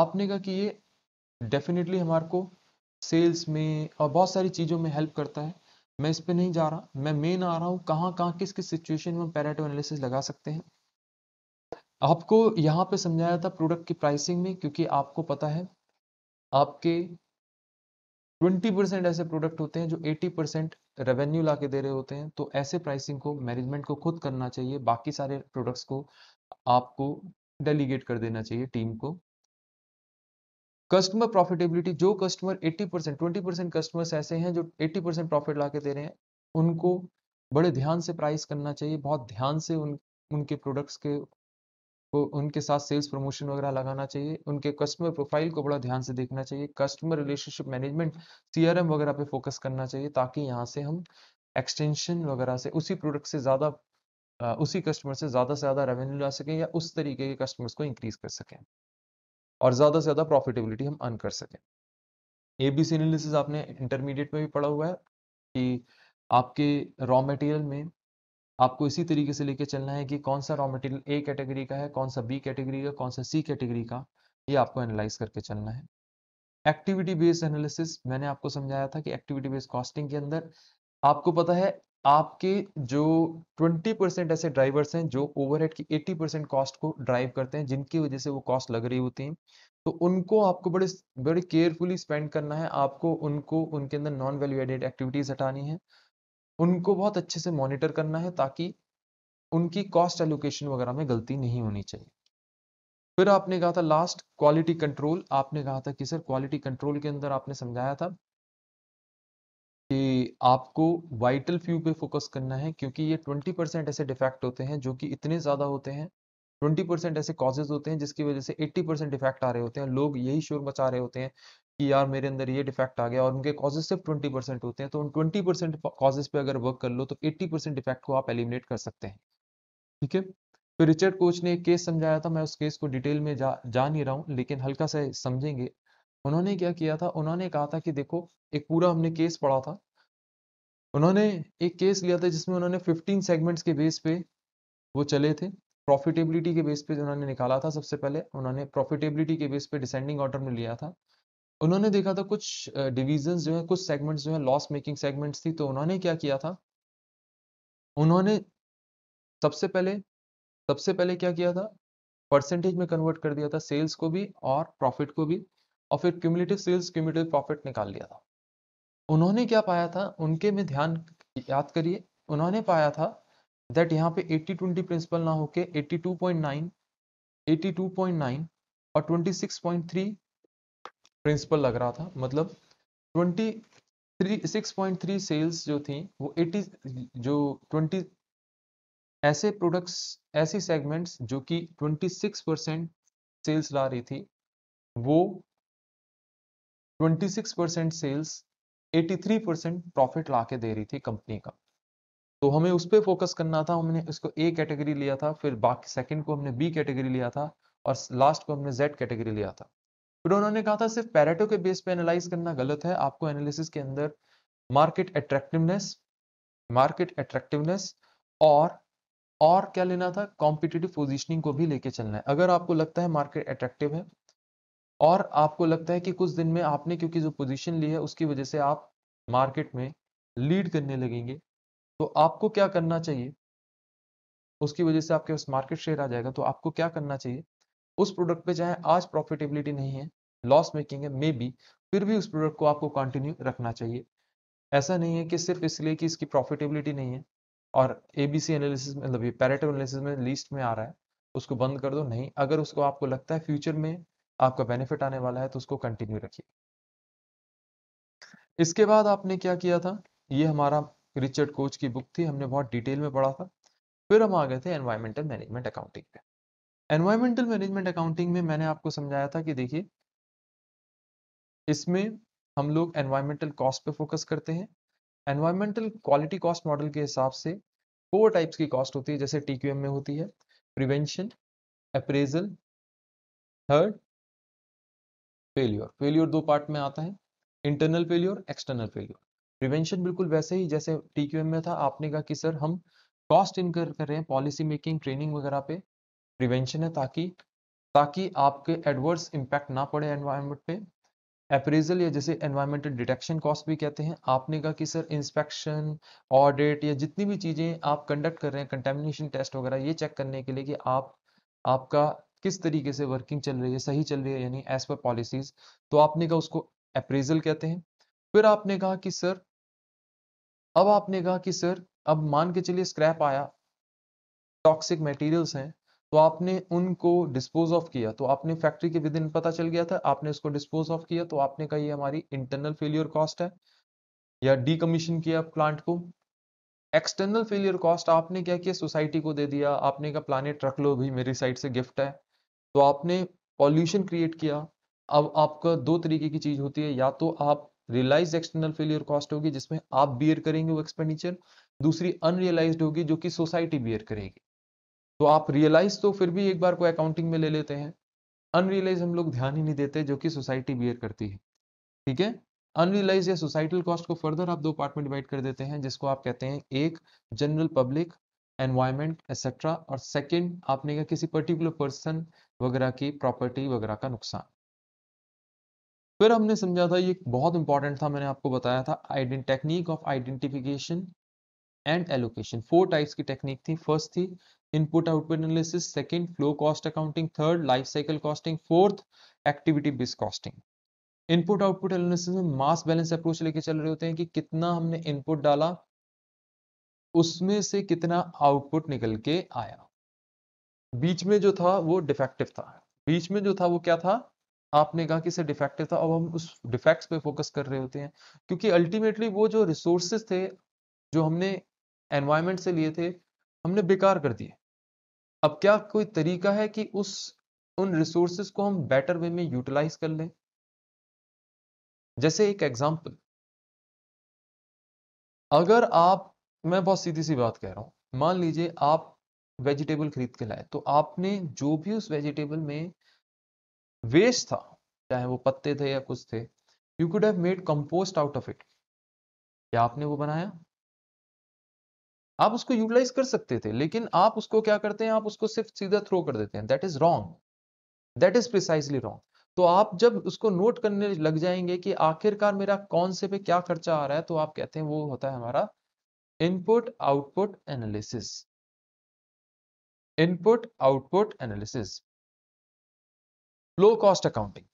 आपने कहा कि ये डेफिनेटली हमारे को सेल्स में और बहुत सारी चीज़ों में हेल्प करता है मैं इस पर नहीं जा रहा मैं मेन आ रहा हूँ कहाँ कहाँ किस किस सिचुएशन में पैराटो एनालिसिस लगा सकते हैं आपको यहाँ पे समझाया था प्रोडक्ट की प्राइसिंग में क्योंकि आपको पता है आपके 20 परसेंट ऐसे प्रोडक्ट होते हैं जो 80 परसेंट रेवेन्यू ला के दे रहे होते हैं तो ऐसे प्राइसिंग को मैनेजमेंट को खुद करना चाहिए बाकी सारे प्रोडक्ट्स को आपको डेलीगेट कर देना चाहिए टीम को कस्टमर प्रॉफिटेबिलिटी जो customer 80 percent twenty percent customers ऐसे हैं जो 80 परसेंट प्रॉफिट ला के दे रहे हैं उनको बड़े ध्यान से प्राइस करना चाहिए बहुत ध्यान से उन उनके प्रोडक्ट्स के को उनके साथ सेल्स प्रमोशन वगैरह लगाना चाहिए उनके कस्टमर प्रोफाइल को बड़ा ध्यान से देखना चाहिए कस्टमर रिलेशनशिप मैनेजमेंट सी वगैरह पे फोकस करना चाहिए ताकि यहाँ से हम एक्सटेंशन वगैरह से उसी प्रोडक्ट से ज़्यादा उसी कस्टमर से ज़्यादा से ज़्यादा रेवेन्यू ला सकें या उस तरीके के कस्टमर्स को इंक्रीज कर सकें और ज़्यादा से ज़्यादा प्रॉफिटेबिलिटी हम अर्न कर सकें एबीसी एनालिसिस आपने इंटरमीडिएट में भी पढ़ा हुआ है कि आपके रॉ मटेरियल में आपको इसी तरीके से लेके चलना है कि कौन सा रॉ मटेरियल ए कैटेगरी का है कौन सा बी कैटेगरी का कौन सा सी कैटेगरी का ये आपको एनालाइज करके चलना है एक्टिविटी बेस्ड एनालिसिस मैंने आपको समझाया था कि एक्टिविटी बेस्ड कॉस्टिंग के अंदर आपको पता है आपके जो 20 परसेंट ऐसे ड्राइवर्स हैं जो ओवरहेड की 80 परसेंट कॉस्ट को ड्राइव करते हैं जिनकी वजह से वो कॉस्ट लग रही होती है तो उनको आपको बड़े बड़े केयरफुली स्पेंड करना है आपको उनको उनके अंदर नॉन वैल्यू एडेड एक्टिविटीज हटानी है उनको बहुत अच्छे से मॉनिटर करना है ताकि उनकी कॉस्ट एलोकेशन वगैरह में गलती नहीं होनी चाहिए फिर आपने कहा था लास्ट क्वालिटी कंट्रोल आपने कहा था कि सर क्वालिटी कंट्रोल के अंदर आपने समझाया था कि आपको वाइटल फ्यू पे फोकस करना है क्योंकि ये 20 परसेंट ऐसे डिफेक्ट होते हैं जो कि इतने ज़्यादा होते हैं 20 परसेंट ऐसे कॉजेज होते हैं जिसकी वजह से 80 परसेंट डिफेक्ट आ रहे होते हैं लोग यही शोर मचा रहे होते हैं कि यार मेरे अंदर ये डिफेक्ट आ गया और उनके कॉजेज सिर्फ ट्वेंटी परसेंट होते हैं तो उन ट्वेंटी परसेंट कॉजेज पे अगर वर्क कर लो तो एट्टी परसेंट डिफेक्ट को आप एलिमिनेट कर सकते हैं ठीक है फिर तो रिचर्ड कोच ने एक केस समझाया था मैं उस केस को डिटेल में जा जा नहीं रहा हूँ लेकिन हल्का सा समझेंगे उन्होंने क्या किया था उन्होंने कहा था कि देखो एक पूरा हमने केस पढ़ा था उन्होंने एक केस लिया था जिसमें उन्होंने 15 सेगमेंट्स के बेस पे वो चले थे प्रॉफिटेबिलिटी के बेस पे उन्होंने निकाला था सबसे पहले उन्होंने प्रॉफिटेबिलिटी के बेस पे डिसेंडिंग ऑर्डर में लिया था उन्होंने देखा था कुछ डिविजन जो है कुछ सेगमेंट्स जो है लॉस मेकिंग सेगमेंट्स थी तो उन्होंने क्या किया था उन्होंने सबसे पहले सबसे पहले क्या किया था परसेंटेज में कन्वर्ट कर दिया था सेल्स को भी और प्रॉफिट को भी और फिर क्यूमलेटिव सेल्स क्यूमलेटिव प्रॉफिट निकाल लिया था उन्होंने क्या पाया था उनके में ध्यान याद करिए उन्होंने पाया था दैट यहाँ पे 80 ट्वेंटी प्रिंसिपल ना होके 82.9 82.9 और 26.3 प्रिंसिपल लग रहा था मतलब 26.3 सेल्स जो थी वो 80 जो 20 ऐसे प्रोडक्ट्स ऐसी सेगमेंट्स जो कि 26 परसेंट सेल्स ला रही थी वो 26 परसेंट सेल्स 83 परसेंट प्रॉफिट ला के दे रही थी कंपनी का तो हमें उस पर फोकस करना था हमने इसको ए कैटेगरी लिया था फिर बाकी सेकंड को हमने बी कैटेगरी लिया था और लास्ट को हमने जेड कैटेगरी लिया था फिर उन्होंने कहा था सिर्फ पैरेटो के बेस पे एनालाइज करना गलत है आपको एनालिसिस के अंदर मार्केट अट्रैक्टिवनेस मार्केट अट्रैक्टिवनेस और और क्या लेना था कॉम्पिटेटिव पोजिशनिंग को भी लेके चलना है अगर आपको लगता है मार्केट अट्रैक्टिव है और आपको लगता है कि कुछ दिन में आपने क्योंकि जो पोजीशन ली है उसकी वजह से आप मार्केट में लीड करने लगेंगे तो आपको क्या करना चाहिए उसकी वजह से आपके पास मार्केट शेयर आ जाएगा तो आपको क्या करना चाहिए उस प्रोडक्ट पे चाहे आज प्रॉफिटेबिलिटी नहीं है लॉस मेकिंग है मे बी फिर भी उस प्रोडक्ट को आपको कंटिन्यू रखना चाहिए ऐसा नहीं है कि सिर्फ इसलिए कि इसकी प्रॉफिटेबिलिटी नहीं है और ए बी सी एनालिसिस मतलब पैरेटिव एनालिसिस में लिस्ट में आ रहा है उसको बंद कर दो नहीं अगर उसको आपको लगता है फ्यूचर में आपका बेनिफिट आने वाला है तो उसको कंटिन्यू रखिए इसके बाद आपने क्या किया था ये हमारा रिचर्ड कोच की बुक थी हमने बहुत डिटेल में पढ़ा था फिर हम आ गए थे एनवायरमेंटल मैनेजमेंट अकाउंटिंग पे एनवायरमेंटल मैनेजमेंट अकाउंटिंग में मैंने आपको समझाया था कि देखिए इसमें हम लोग एनवायरमेंटल कॉस्ट पे फोकस करते हैं एनवायरमेंटल क्वालिटी कॉस्ट मॉडल के हिसाब से फोर टाइप्स की कॉस्ट होती है जैसे टी में होती है prevention appraisal third failure failure दो पार्ट में आता है internal failure external failure prevention बिल्कुल वैसे ही जैसे टीक्यूएम में था आपने कहा कि सर हम कॉस्ट इनकर कर रहे हैं पॉलिसी मेकिंग ट्रेनिंग वगैरह पे प्रिवेंशन है ताकि ताकि आपके एडवर्स इम्पैक्ट ना पड़े एनवायरमेंट पे अप्रेजल या जैसे एनवायरमेंटल डिटेक्शन कॉस्ट भी कहते हैं आपने कहा कि सर इंस्पेक्शन ऑडिट या जितनी भी चीज़ें आप कंडक्ट कर रहे हैं कंटेमिनेशन टेस्ट वगैरह ये चेक करने के लिए कि आप आपका किस तरीके से वर्किंग चल रही है सही चल रही है यानी एज पर पॉलिसीज तो आपने कहा उसको अप्रेजल कहते हैं फिर आपने कहा कि सर अब आपने कहा कि सर अब मान के चलिए स्क्रैप आया टॉक्सिक मटेरियल्स हैं तो आपने उनको डिस्पोज ऑफ किया तो आपने फैक्ट्री के विद इन पता चल गया था आपने उसको डिस्पोज ऑफ किया तो आपने कहा ये हमारी इंटरनल फेलियर कॉस्ट है या डीकमीशन किया प्लांट को एक्सटर्नल फेलियर कॉस्ट आपने क्या किया सोसाइटी को दे दिया आपने कहा प्लानिट रख लो भी मेरी साइड से गिफ्ट है तो आपने पॉल्यूशन क्रिएट किया अब आपका दो तरीके की चीज होती है या तो आप रियलाइज एक्सटर्नल फेलियर कॉस्ट होगी जिसमें आप बियर करेंगे वो एक्सपेंडिचर दूसरी अनरियलाइज होगी जो कि सोसाइटी बियर करेगी तो आप रियलाइज तो फिर भी एक बार को अकाउंटिंग में ले लेते हैं अनरियलाइज हम लोग ध्यान ही नहीं देते जो कि सोसाइटी बियर करती है ठीक है अनरियलाइज या सोसाइटल कॉस्ट को फर्दर आप दो पार्ट में डिवाइड कर देते हैं जिसको आप कहते हैं एक जनरल पब्लिक एनवायरमेंट एक्सेट्रा और सेकेंड आपने कहा किसी पर्टिकुलर पर्सन वगैरह की प्रॉपर्टी वगैरह का नुकसान फिर हमने समझा था ये बहुत इंपॉर्टेंट था मैंने आपको बताया था technique of identification and allocation four types की टेक्निक थी फर्स्ट थी input output analysis second flow cost accounting third life cycle costing fourth activity based costing input output analysis में मास बैलेंस अप्रोच लेके चल रहे होते हैं कि कितना हमने इनपुट डाला उसमें से कितना आउटपुट निकल के आया बीच में जो था वो डिफेक्टिव था बीच में जो था वो क्या था आपने कहा कि इसे डिफेक्टिव था अब हम उस डिफेक्ट्स पे फोकस कर रहे होते हैं क्योंकि अल्टीमेटली वो जो रिसोर्सेज थे जो हमने एनवायरमेंट से लिए थे हमने बेकार कर दिए अब क्या कोई तरीका है कि उस उन रिसोर्सेज को हम बेटर वे में यूटिलाइज कर लें जैसे एक एग्जाम्पल अगर आप मैं बहुत सीधी सी बात कह रहा हूं मान लीजिए आप वेजिटेबल खरीद के लाए तो आपने जो भी उस वेजिटेबल में वेस्ट था चाहे वो पत्ते थे या कुछ थे you could have made compost out of it क्या आपने वो बनाया आप उसको यूटिलाइज कर सकते थे लेकिन आप उसको क्या करते हैं आप उसको सिर्फ सीधा थ्रो कर देते हैं that is wrong that is precisely wrong तो आप जब उसको नोट करने लग जाएंगे कि आखिरकार मेरा कौन से पे क्या खर्चा आ रहा है तो आप कहते हैं वो होता है हमारा input output analysis input output analysis flow cost accounting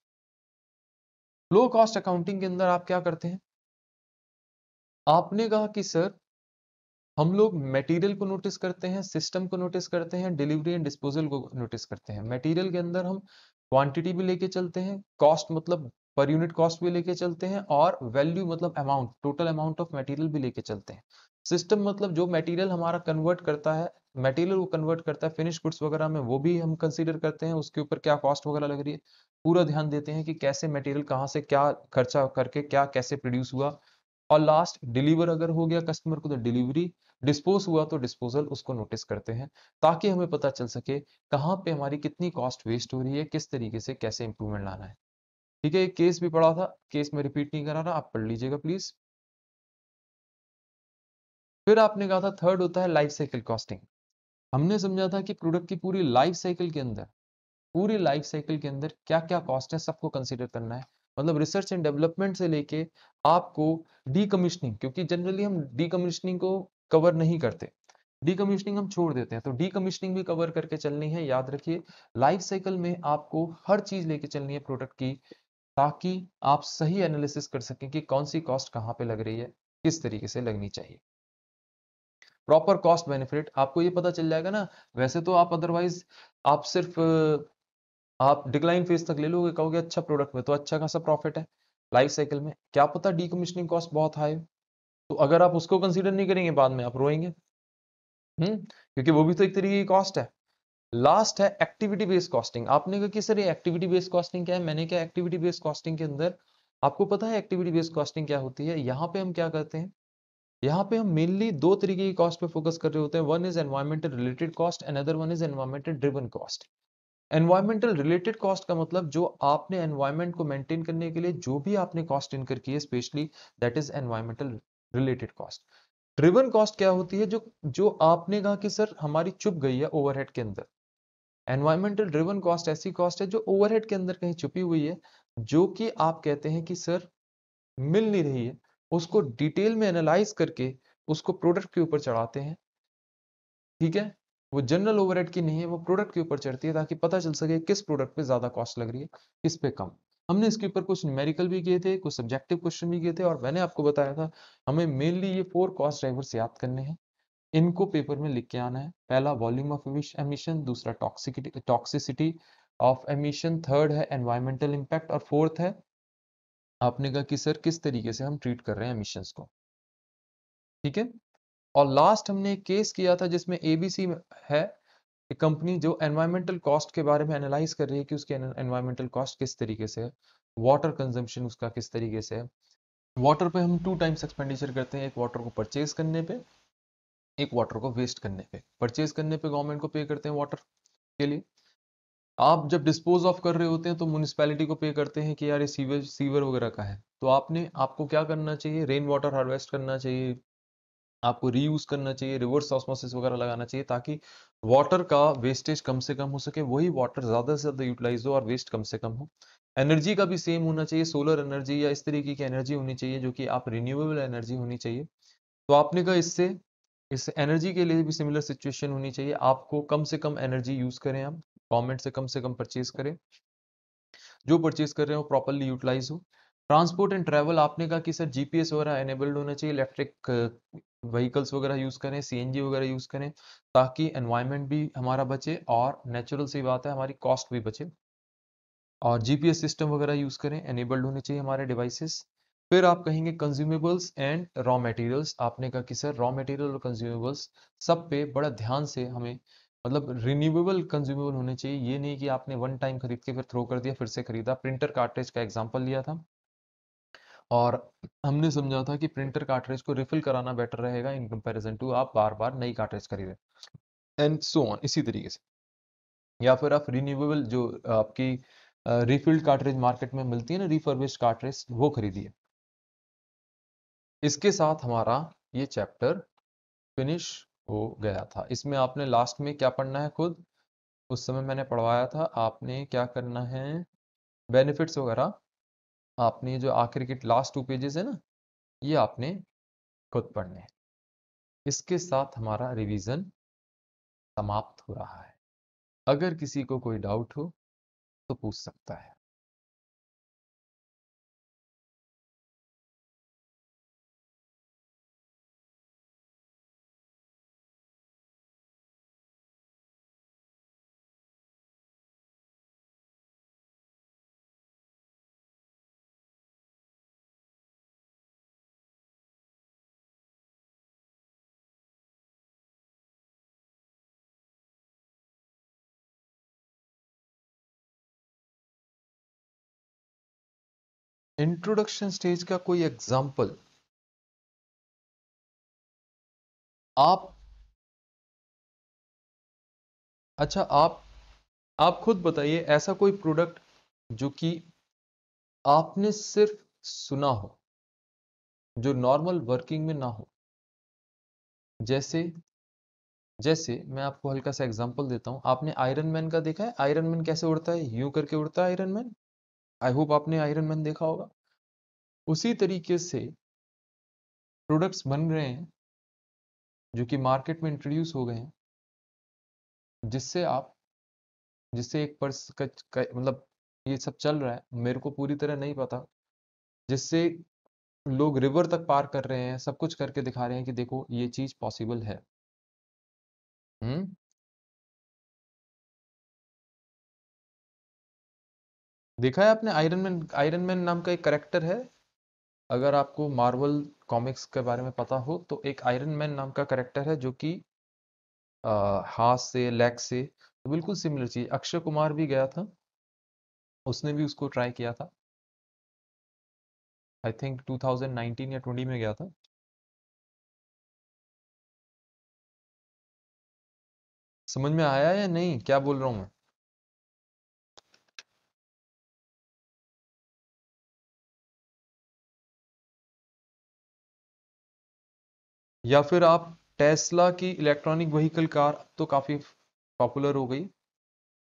flow cost accounting के अंदर आप क्या करते हैं आपने कहा कि सर हम लोग मटेरियल को नोटिस करते हैं सिस्टम को नोटिस करते हैं डिलीवरी एंड डिस्पोजल को नोटिस करते हैं मटेरियल के अंदर हम क्वांटिटी भी लेके चलते हैं कॉस्ट मतलब पर यूनिट कॉस्ट भी लेके चलते हैं और वैल्यू मतलब amount total amount of material भी लेके चलते हैं सिस्टम मतलब जो मटेरियल हमारा कन्वर्ट करता है मटेरियल को कन्वर्ट करता है फिनिश गुड्स वगैरह में वो भी हम कंसीडर करते हैं उसके ऊपर क्या कॉस्ट वगैरह लग रही है पूरा ध्यान देते हैं कि कैसे मटेरियल कहाँ से क्या खर्चा करके क्या कैसे प्रोड्यूस हुआ और लास्ट डिलीवर अगर हो गया कस्टमर को तो डिलीवरी डिस्पोज हुआ तो डिस्पोजल उसको नोटिस करते हैं ताकि हमें पता चल सके कहाँ पे हमारी कितनी कॉस्ट वेस्ट हो रही है किस तरीके से कैसे इंप्रूवमेंट लाना है ठीक है एक केस भी पड़ा था केस में रिपीट नहीं करा रहा आप पढ़ लीजिएगा प्लीज फिर आपने कहा था थर्ड होता है लाइफ साइकिल कॉस्टिंग हमने समझा था कि प्रोडक्ट की पूरी लाइफ साइकिल के अंदर पूरी लाइफ साइकिल के अंदर क्या क्या कॉस्ट है सबको कंसिडर करना है मतलब रिसर्च एंड डेवलपमेंट से लेके आपको डीकमिशनिंग क्योंकि जनरली हम डीकमिशनिंग को कवर नहीं करते डीकमिशनिंग हम छोड़ देते हैं तो डीकमिशनिंग भी कवर करके चलनी है याद रखिए लाइफ साइकिल में आपको हर चीज लेके चलनी है प्रोडक्ट की ताकि आप सही एनालिसिस कर सकें कि कौन सी कॉस्ट कहाँ पे लग रही है किस तरीके से लगनी चाहिए प्रॉपर कॉस्ट बेनिफिट आपको ये पता चल जाएगा ना वैसे तो आप अदरवाइज आप सिर्फ आप डिक्लाइन फेज तक ले लोगे कहोगे अच्छा प्रोडक्ट में तो अच्छा खासा प्रॉफिट है लाइफ साइकिल में क्या पता डीकमिशनिंग कॉस्ट बहुत हाई तो अगर आप उसको कंसिडर नहीं करेंगे बाद में आप रोएंगे हम्म क्योंकि वो भी तो एक तरीके की कॉस्ट है लास्ट है एक्टिविटी बेस्ड कॉस्टिंग आपने कहा कि सर ये एक्टिविटी बेस्ड कॉस्टिंग क्या है मैंने क्या एक्टिविटी बेस्ड कॉस्टिंग के अंदर आपको पता है एक्टिविटी बेस्ड कॉस्टिंग क्या होती है यहाँ पे हम क्या करते हैं यहाँ पे हम मेनली दो तरीके की कॉस्ट पे फोकस कर रहे होते हैं one is environmental related cost and other one is environmental driven cost environmental related cost का मतलब जो आपने एनवायरमेंट को मेंटेन करने के लिए जो भी आपने कॉस्ट इनकर की है specially that is environmental related cost driven cost क्या होती है जो जो आपने कहा कि सर हमारी चुप गई है ओवरहेड के अंदर एनवायरमेंटल ड्रिवन कॉस्ट ऐसी कॉस्ट है जो ओवरहेड के अंदर कहीं छुपी हुई है जो कि आप कहते हैं कि सर मिल नहीं रही है उसको डिटेल में एनालाइज करके उसको प्रोडक्ट के ऊपर चढ़ाते हैं ठीक है वो जनरल ओवरहेड की नहीं है वो प्रोडक्ट के ऊपर चढ़ती है ताकि पता चल सके किस प्रोडक्ट पे ज्यादा कॉस्ट लग रही है किस पे कम हमने इसके ऊपर कुछ न्यूमेरिकल भी किए थे कुछ सब्जेक्टिव क्वेश्चन भी किए थे और मैंने आपको बताया था हमें मेनली ये फोर कॉस्ट ड्राइवर्स याद करने हैं इनको पेपर में लिख के आना है पहला वॉल्यूम ऑफ एमिशन दूसरा टॉक्सिसिटी ऑफ एमिशन थर्ड है एनवायरमेंटल इम्पैक्ट और फोर्थ है आपने कहा कि सर किस तरीके से हम ट्रीट कर रहे हैं एमिशंस को ठीक है और लास्ट हमने एक केस किया था जिसमें एबीसी है एक कंपनी जो एनवायरमेंटल कॉस्ट के बारे में एनालाइज कर रही है कि उसके एनवायरमेंटल कॉस्ट किस तरीके से है वाटर कंजम्पशन उसका किस तरीके से है वाटर पे हम टू टाइम्स एक्सपेंडिचर करते हैं एक वाटर को परचेज करने पे एक वाटर को वेस्ट करने पे परचेज करने पे गवर्नमेंट को पे करते हैं वाटर के लिए आप जब डिस्पोज ऑफ कर रहे होते हैं तो म्यूनिसपैलिटी को पे करते हैं कि यार ये सीवर सीवर वगैरह का है तो आपने आपको क्या करना चाहिए रेन वाटर हार्वेस्ट करना चाहिए आपको रीयूज करना चाहिए रिवर्स ऑस्मोसिस वगैरह लगाना चाहिए ताकि वाटर का वेस्टेज कम से कम हो सके वही वाटर ज़्यादा से ज़्यादा यूटिलाइज हो और वेस्ट कम से कम हो एनर्जी का भी सेम होना चाहिए सोलर एनर्जी या इस तरीके की एनर्जी होनी चाहिए जो कि आप रिन्यूएबल एनर्जी होनी चाहिए तो आपने कहा इससे इस एनर्जी के लिए भी सिमिलर सिचुएशन होनी चाहिए आपको कम से कम एनर्जी यूज़ करें आप गवर्नमेंट से कम से कम परचेज करें जो परचेज कर रहे हो प्रॉपरली यूटिलाइज हो ट्रांसपोर्ट एंड ट्रैवल आपने कहा कि सर जीपीएस वगैरह एनेबल्ड होना चाहिए इलेक्ट्रिक व्हीकल्स uh, वगैरह यूज़ करें सीएनजी वगैरह यूज़ करें ताकि एनवायरमेंट भी हमारा बचे और नेचुरल सी बात है हमारी कॉस्ट भी बचे और जीपीएस सिस्टम वगैरह यूज़ करें एनेबल्ड होने चाहिए हमारे डिवाइसेस फिर आप कहेंगे कंज्यूमेबल्स एंड रॉ मटेरियल्स आपने कहा कि सर रॉ मटेरियल और कंज्यूमेबल्स सब पे बड़ा ध्यान से हमें मतलब रिन्यूएबल कंज्यूमेबल होने चाहिए ये नहीं कि आपने वन टाइम खरीद के फिर थ्रो कर दिया फिर से खरीदा प्रिंटर कार्ट्रेज का एग्जाम्पल लिया था और हमने समझा था कि प्रिंटर कार्ट्रेज को रिफिल कराना बेटर रहेगा इन कंपैरिजन टू आप बार बार नई कार्ट्रेज खरीदें एंड सो ऑन इसी तरीके से या फिर आप रिन्यूएबल जो आपकी रिफिल्ड कार्ट्रेज मार्केट में मिलती है ना रिफर्विश कार्ट्रेज वो खरीदिए इसके साथ हमारा ये चैप्टर फिनिश हो गया था इसमें आपने लास्ट में क्या पढ़ना है खुद उस समय मैंने पढ़वाया था आपने क्या करना है बेनिफिट्स वगैरह आपने जो आखिर की लास्ट टू पेजेस है ना ये आपने खुद पढ़ने हैं इसके साथ हमारा रिवीजन समाप्त हो रहा है अगर किसी को कोई डाउट हो तो पूछ सकता है इंट्रोडक्शन स्टेज का कोई एग्जाम्पल आप अच्छा आप आप खुद बताइए ऐसा कोई प्रोडक्ट जो कि आपने सिर्फ सुना हो जो नॉर्मल वर्किंग में ना हो जैसे जैसे मैं आपको हल्का सा एग्जांपल देता हूं आपने आयरन मैन का देखा है आयरन मैन कैसे उड़ता है यूं करके उड़ता है आयरन मैन आई होप आपने आयरन मैन देखा होगा उसी तरीके से प्रोडक्ट्स बन रहे हैं जो कि मार्केट में इंट्रोड्यूस हो गए हैं जिससे आप जिससे एक पर्स का, मतलब ये सब चल रहा है मेरे को पूरी तरह नहीं पता जिससे लोग रिवर तक पार कर रहे हैं सब कुछ करके दिखा रहे हैं कि देखो ये चीज पॉसिबल है हम्म देखा है आपने आयरन मैन आयरन मैन नाम का एक करेक्टर है अगर आपको मार्वल कॉमिक्स के बारे में पता हो तो एक आयरन मैन नाम का करेक्टर है जो कि हाथ से लेग से तो बिल्कुल सिमिलर चीज अक्षय कुमार भी गया था उसने भी उसको ट्राई किया था आई थिंक 2019 या 20 में गया था समझ में आया या नहीं क्या बोल रहा हूँ मैं या फिर आप टेस्ला की इलेक्ट्रॉनिक व्हीकल कार तो काफ़ी पॉपुलर हो गई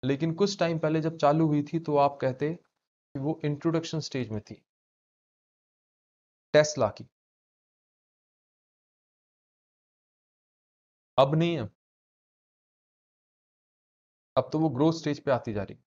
लेकिन कुछ टाइम पहले जब चालू हुई थी तो आप कहते कि वो इंट्रोडक्शन स्टेज में थी टेस्ला की अब नहीं है अब तो वो ग्रोथ स्टेज पे आती जा रही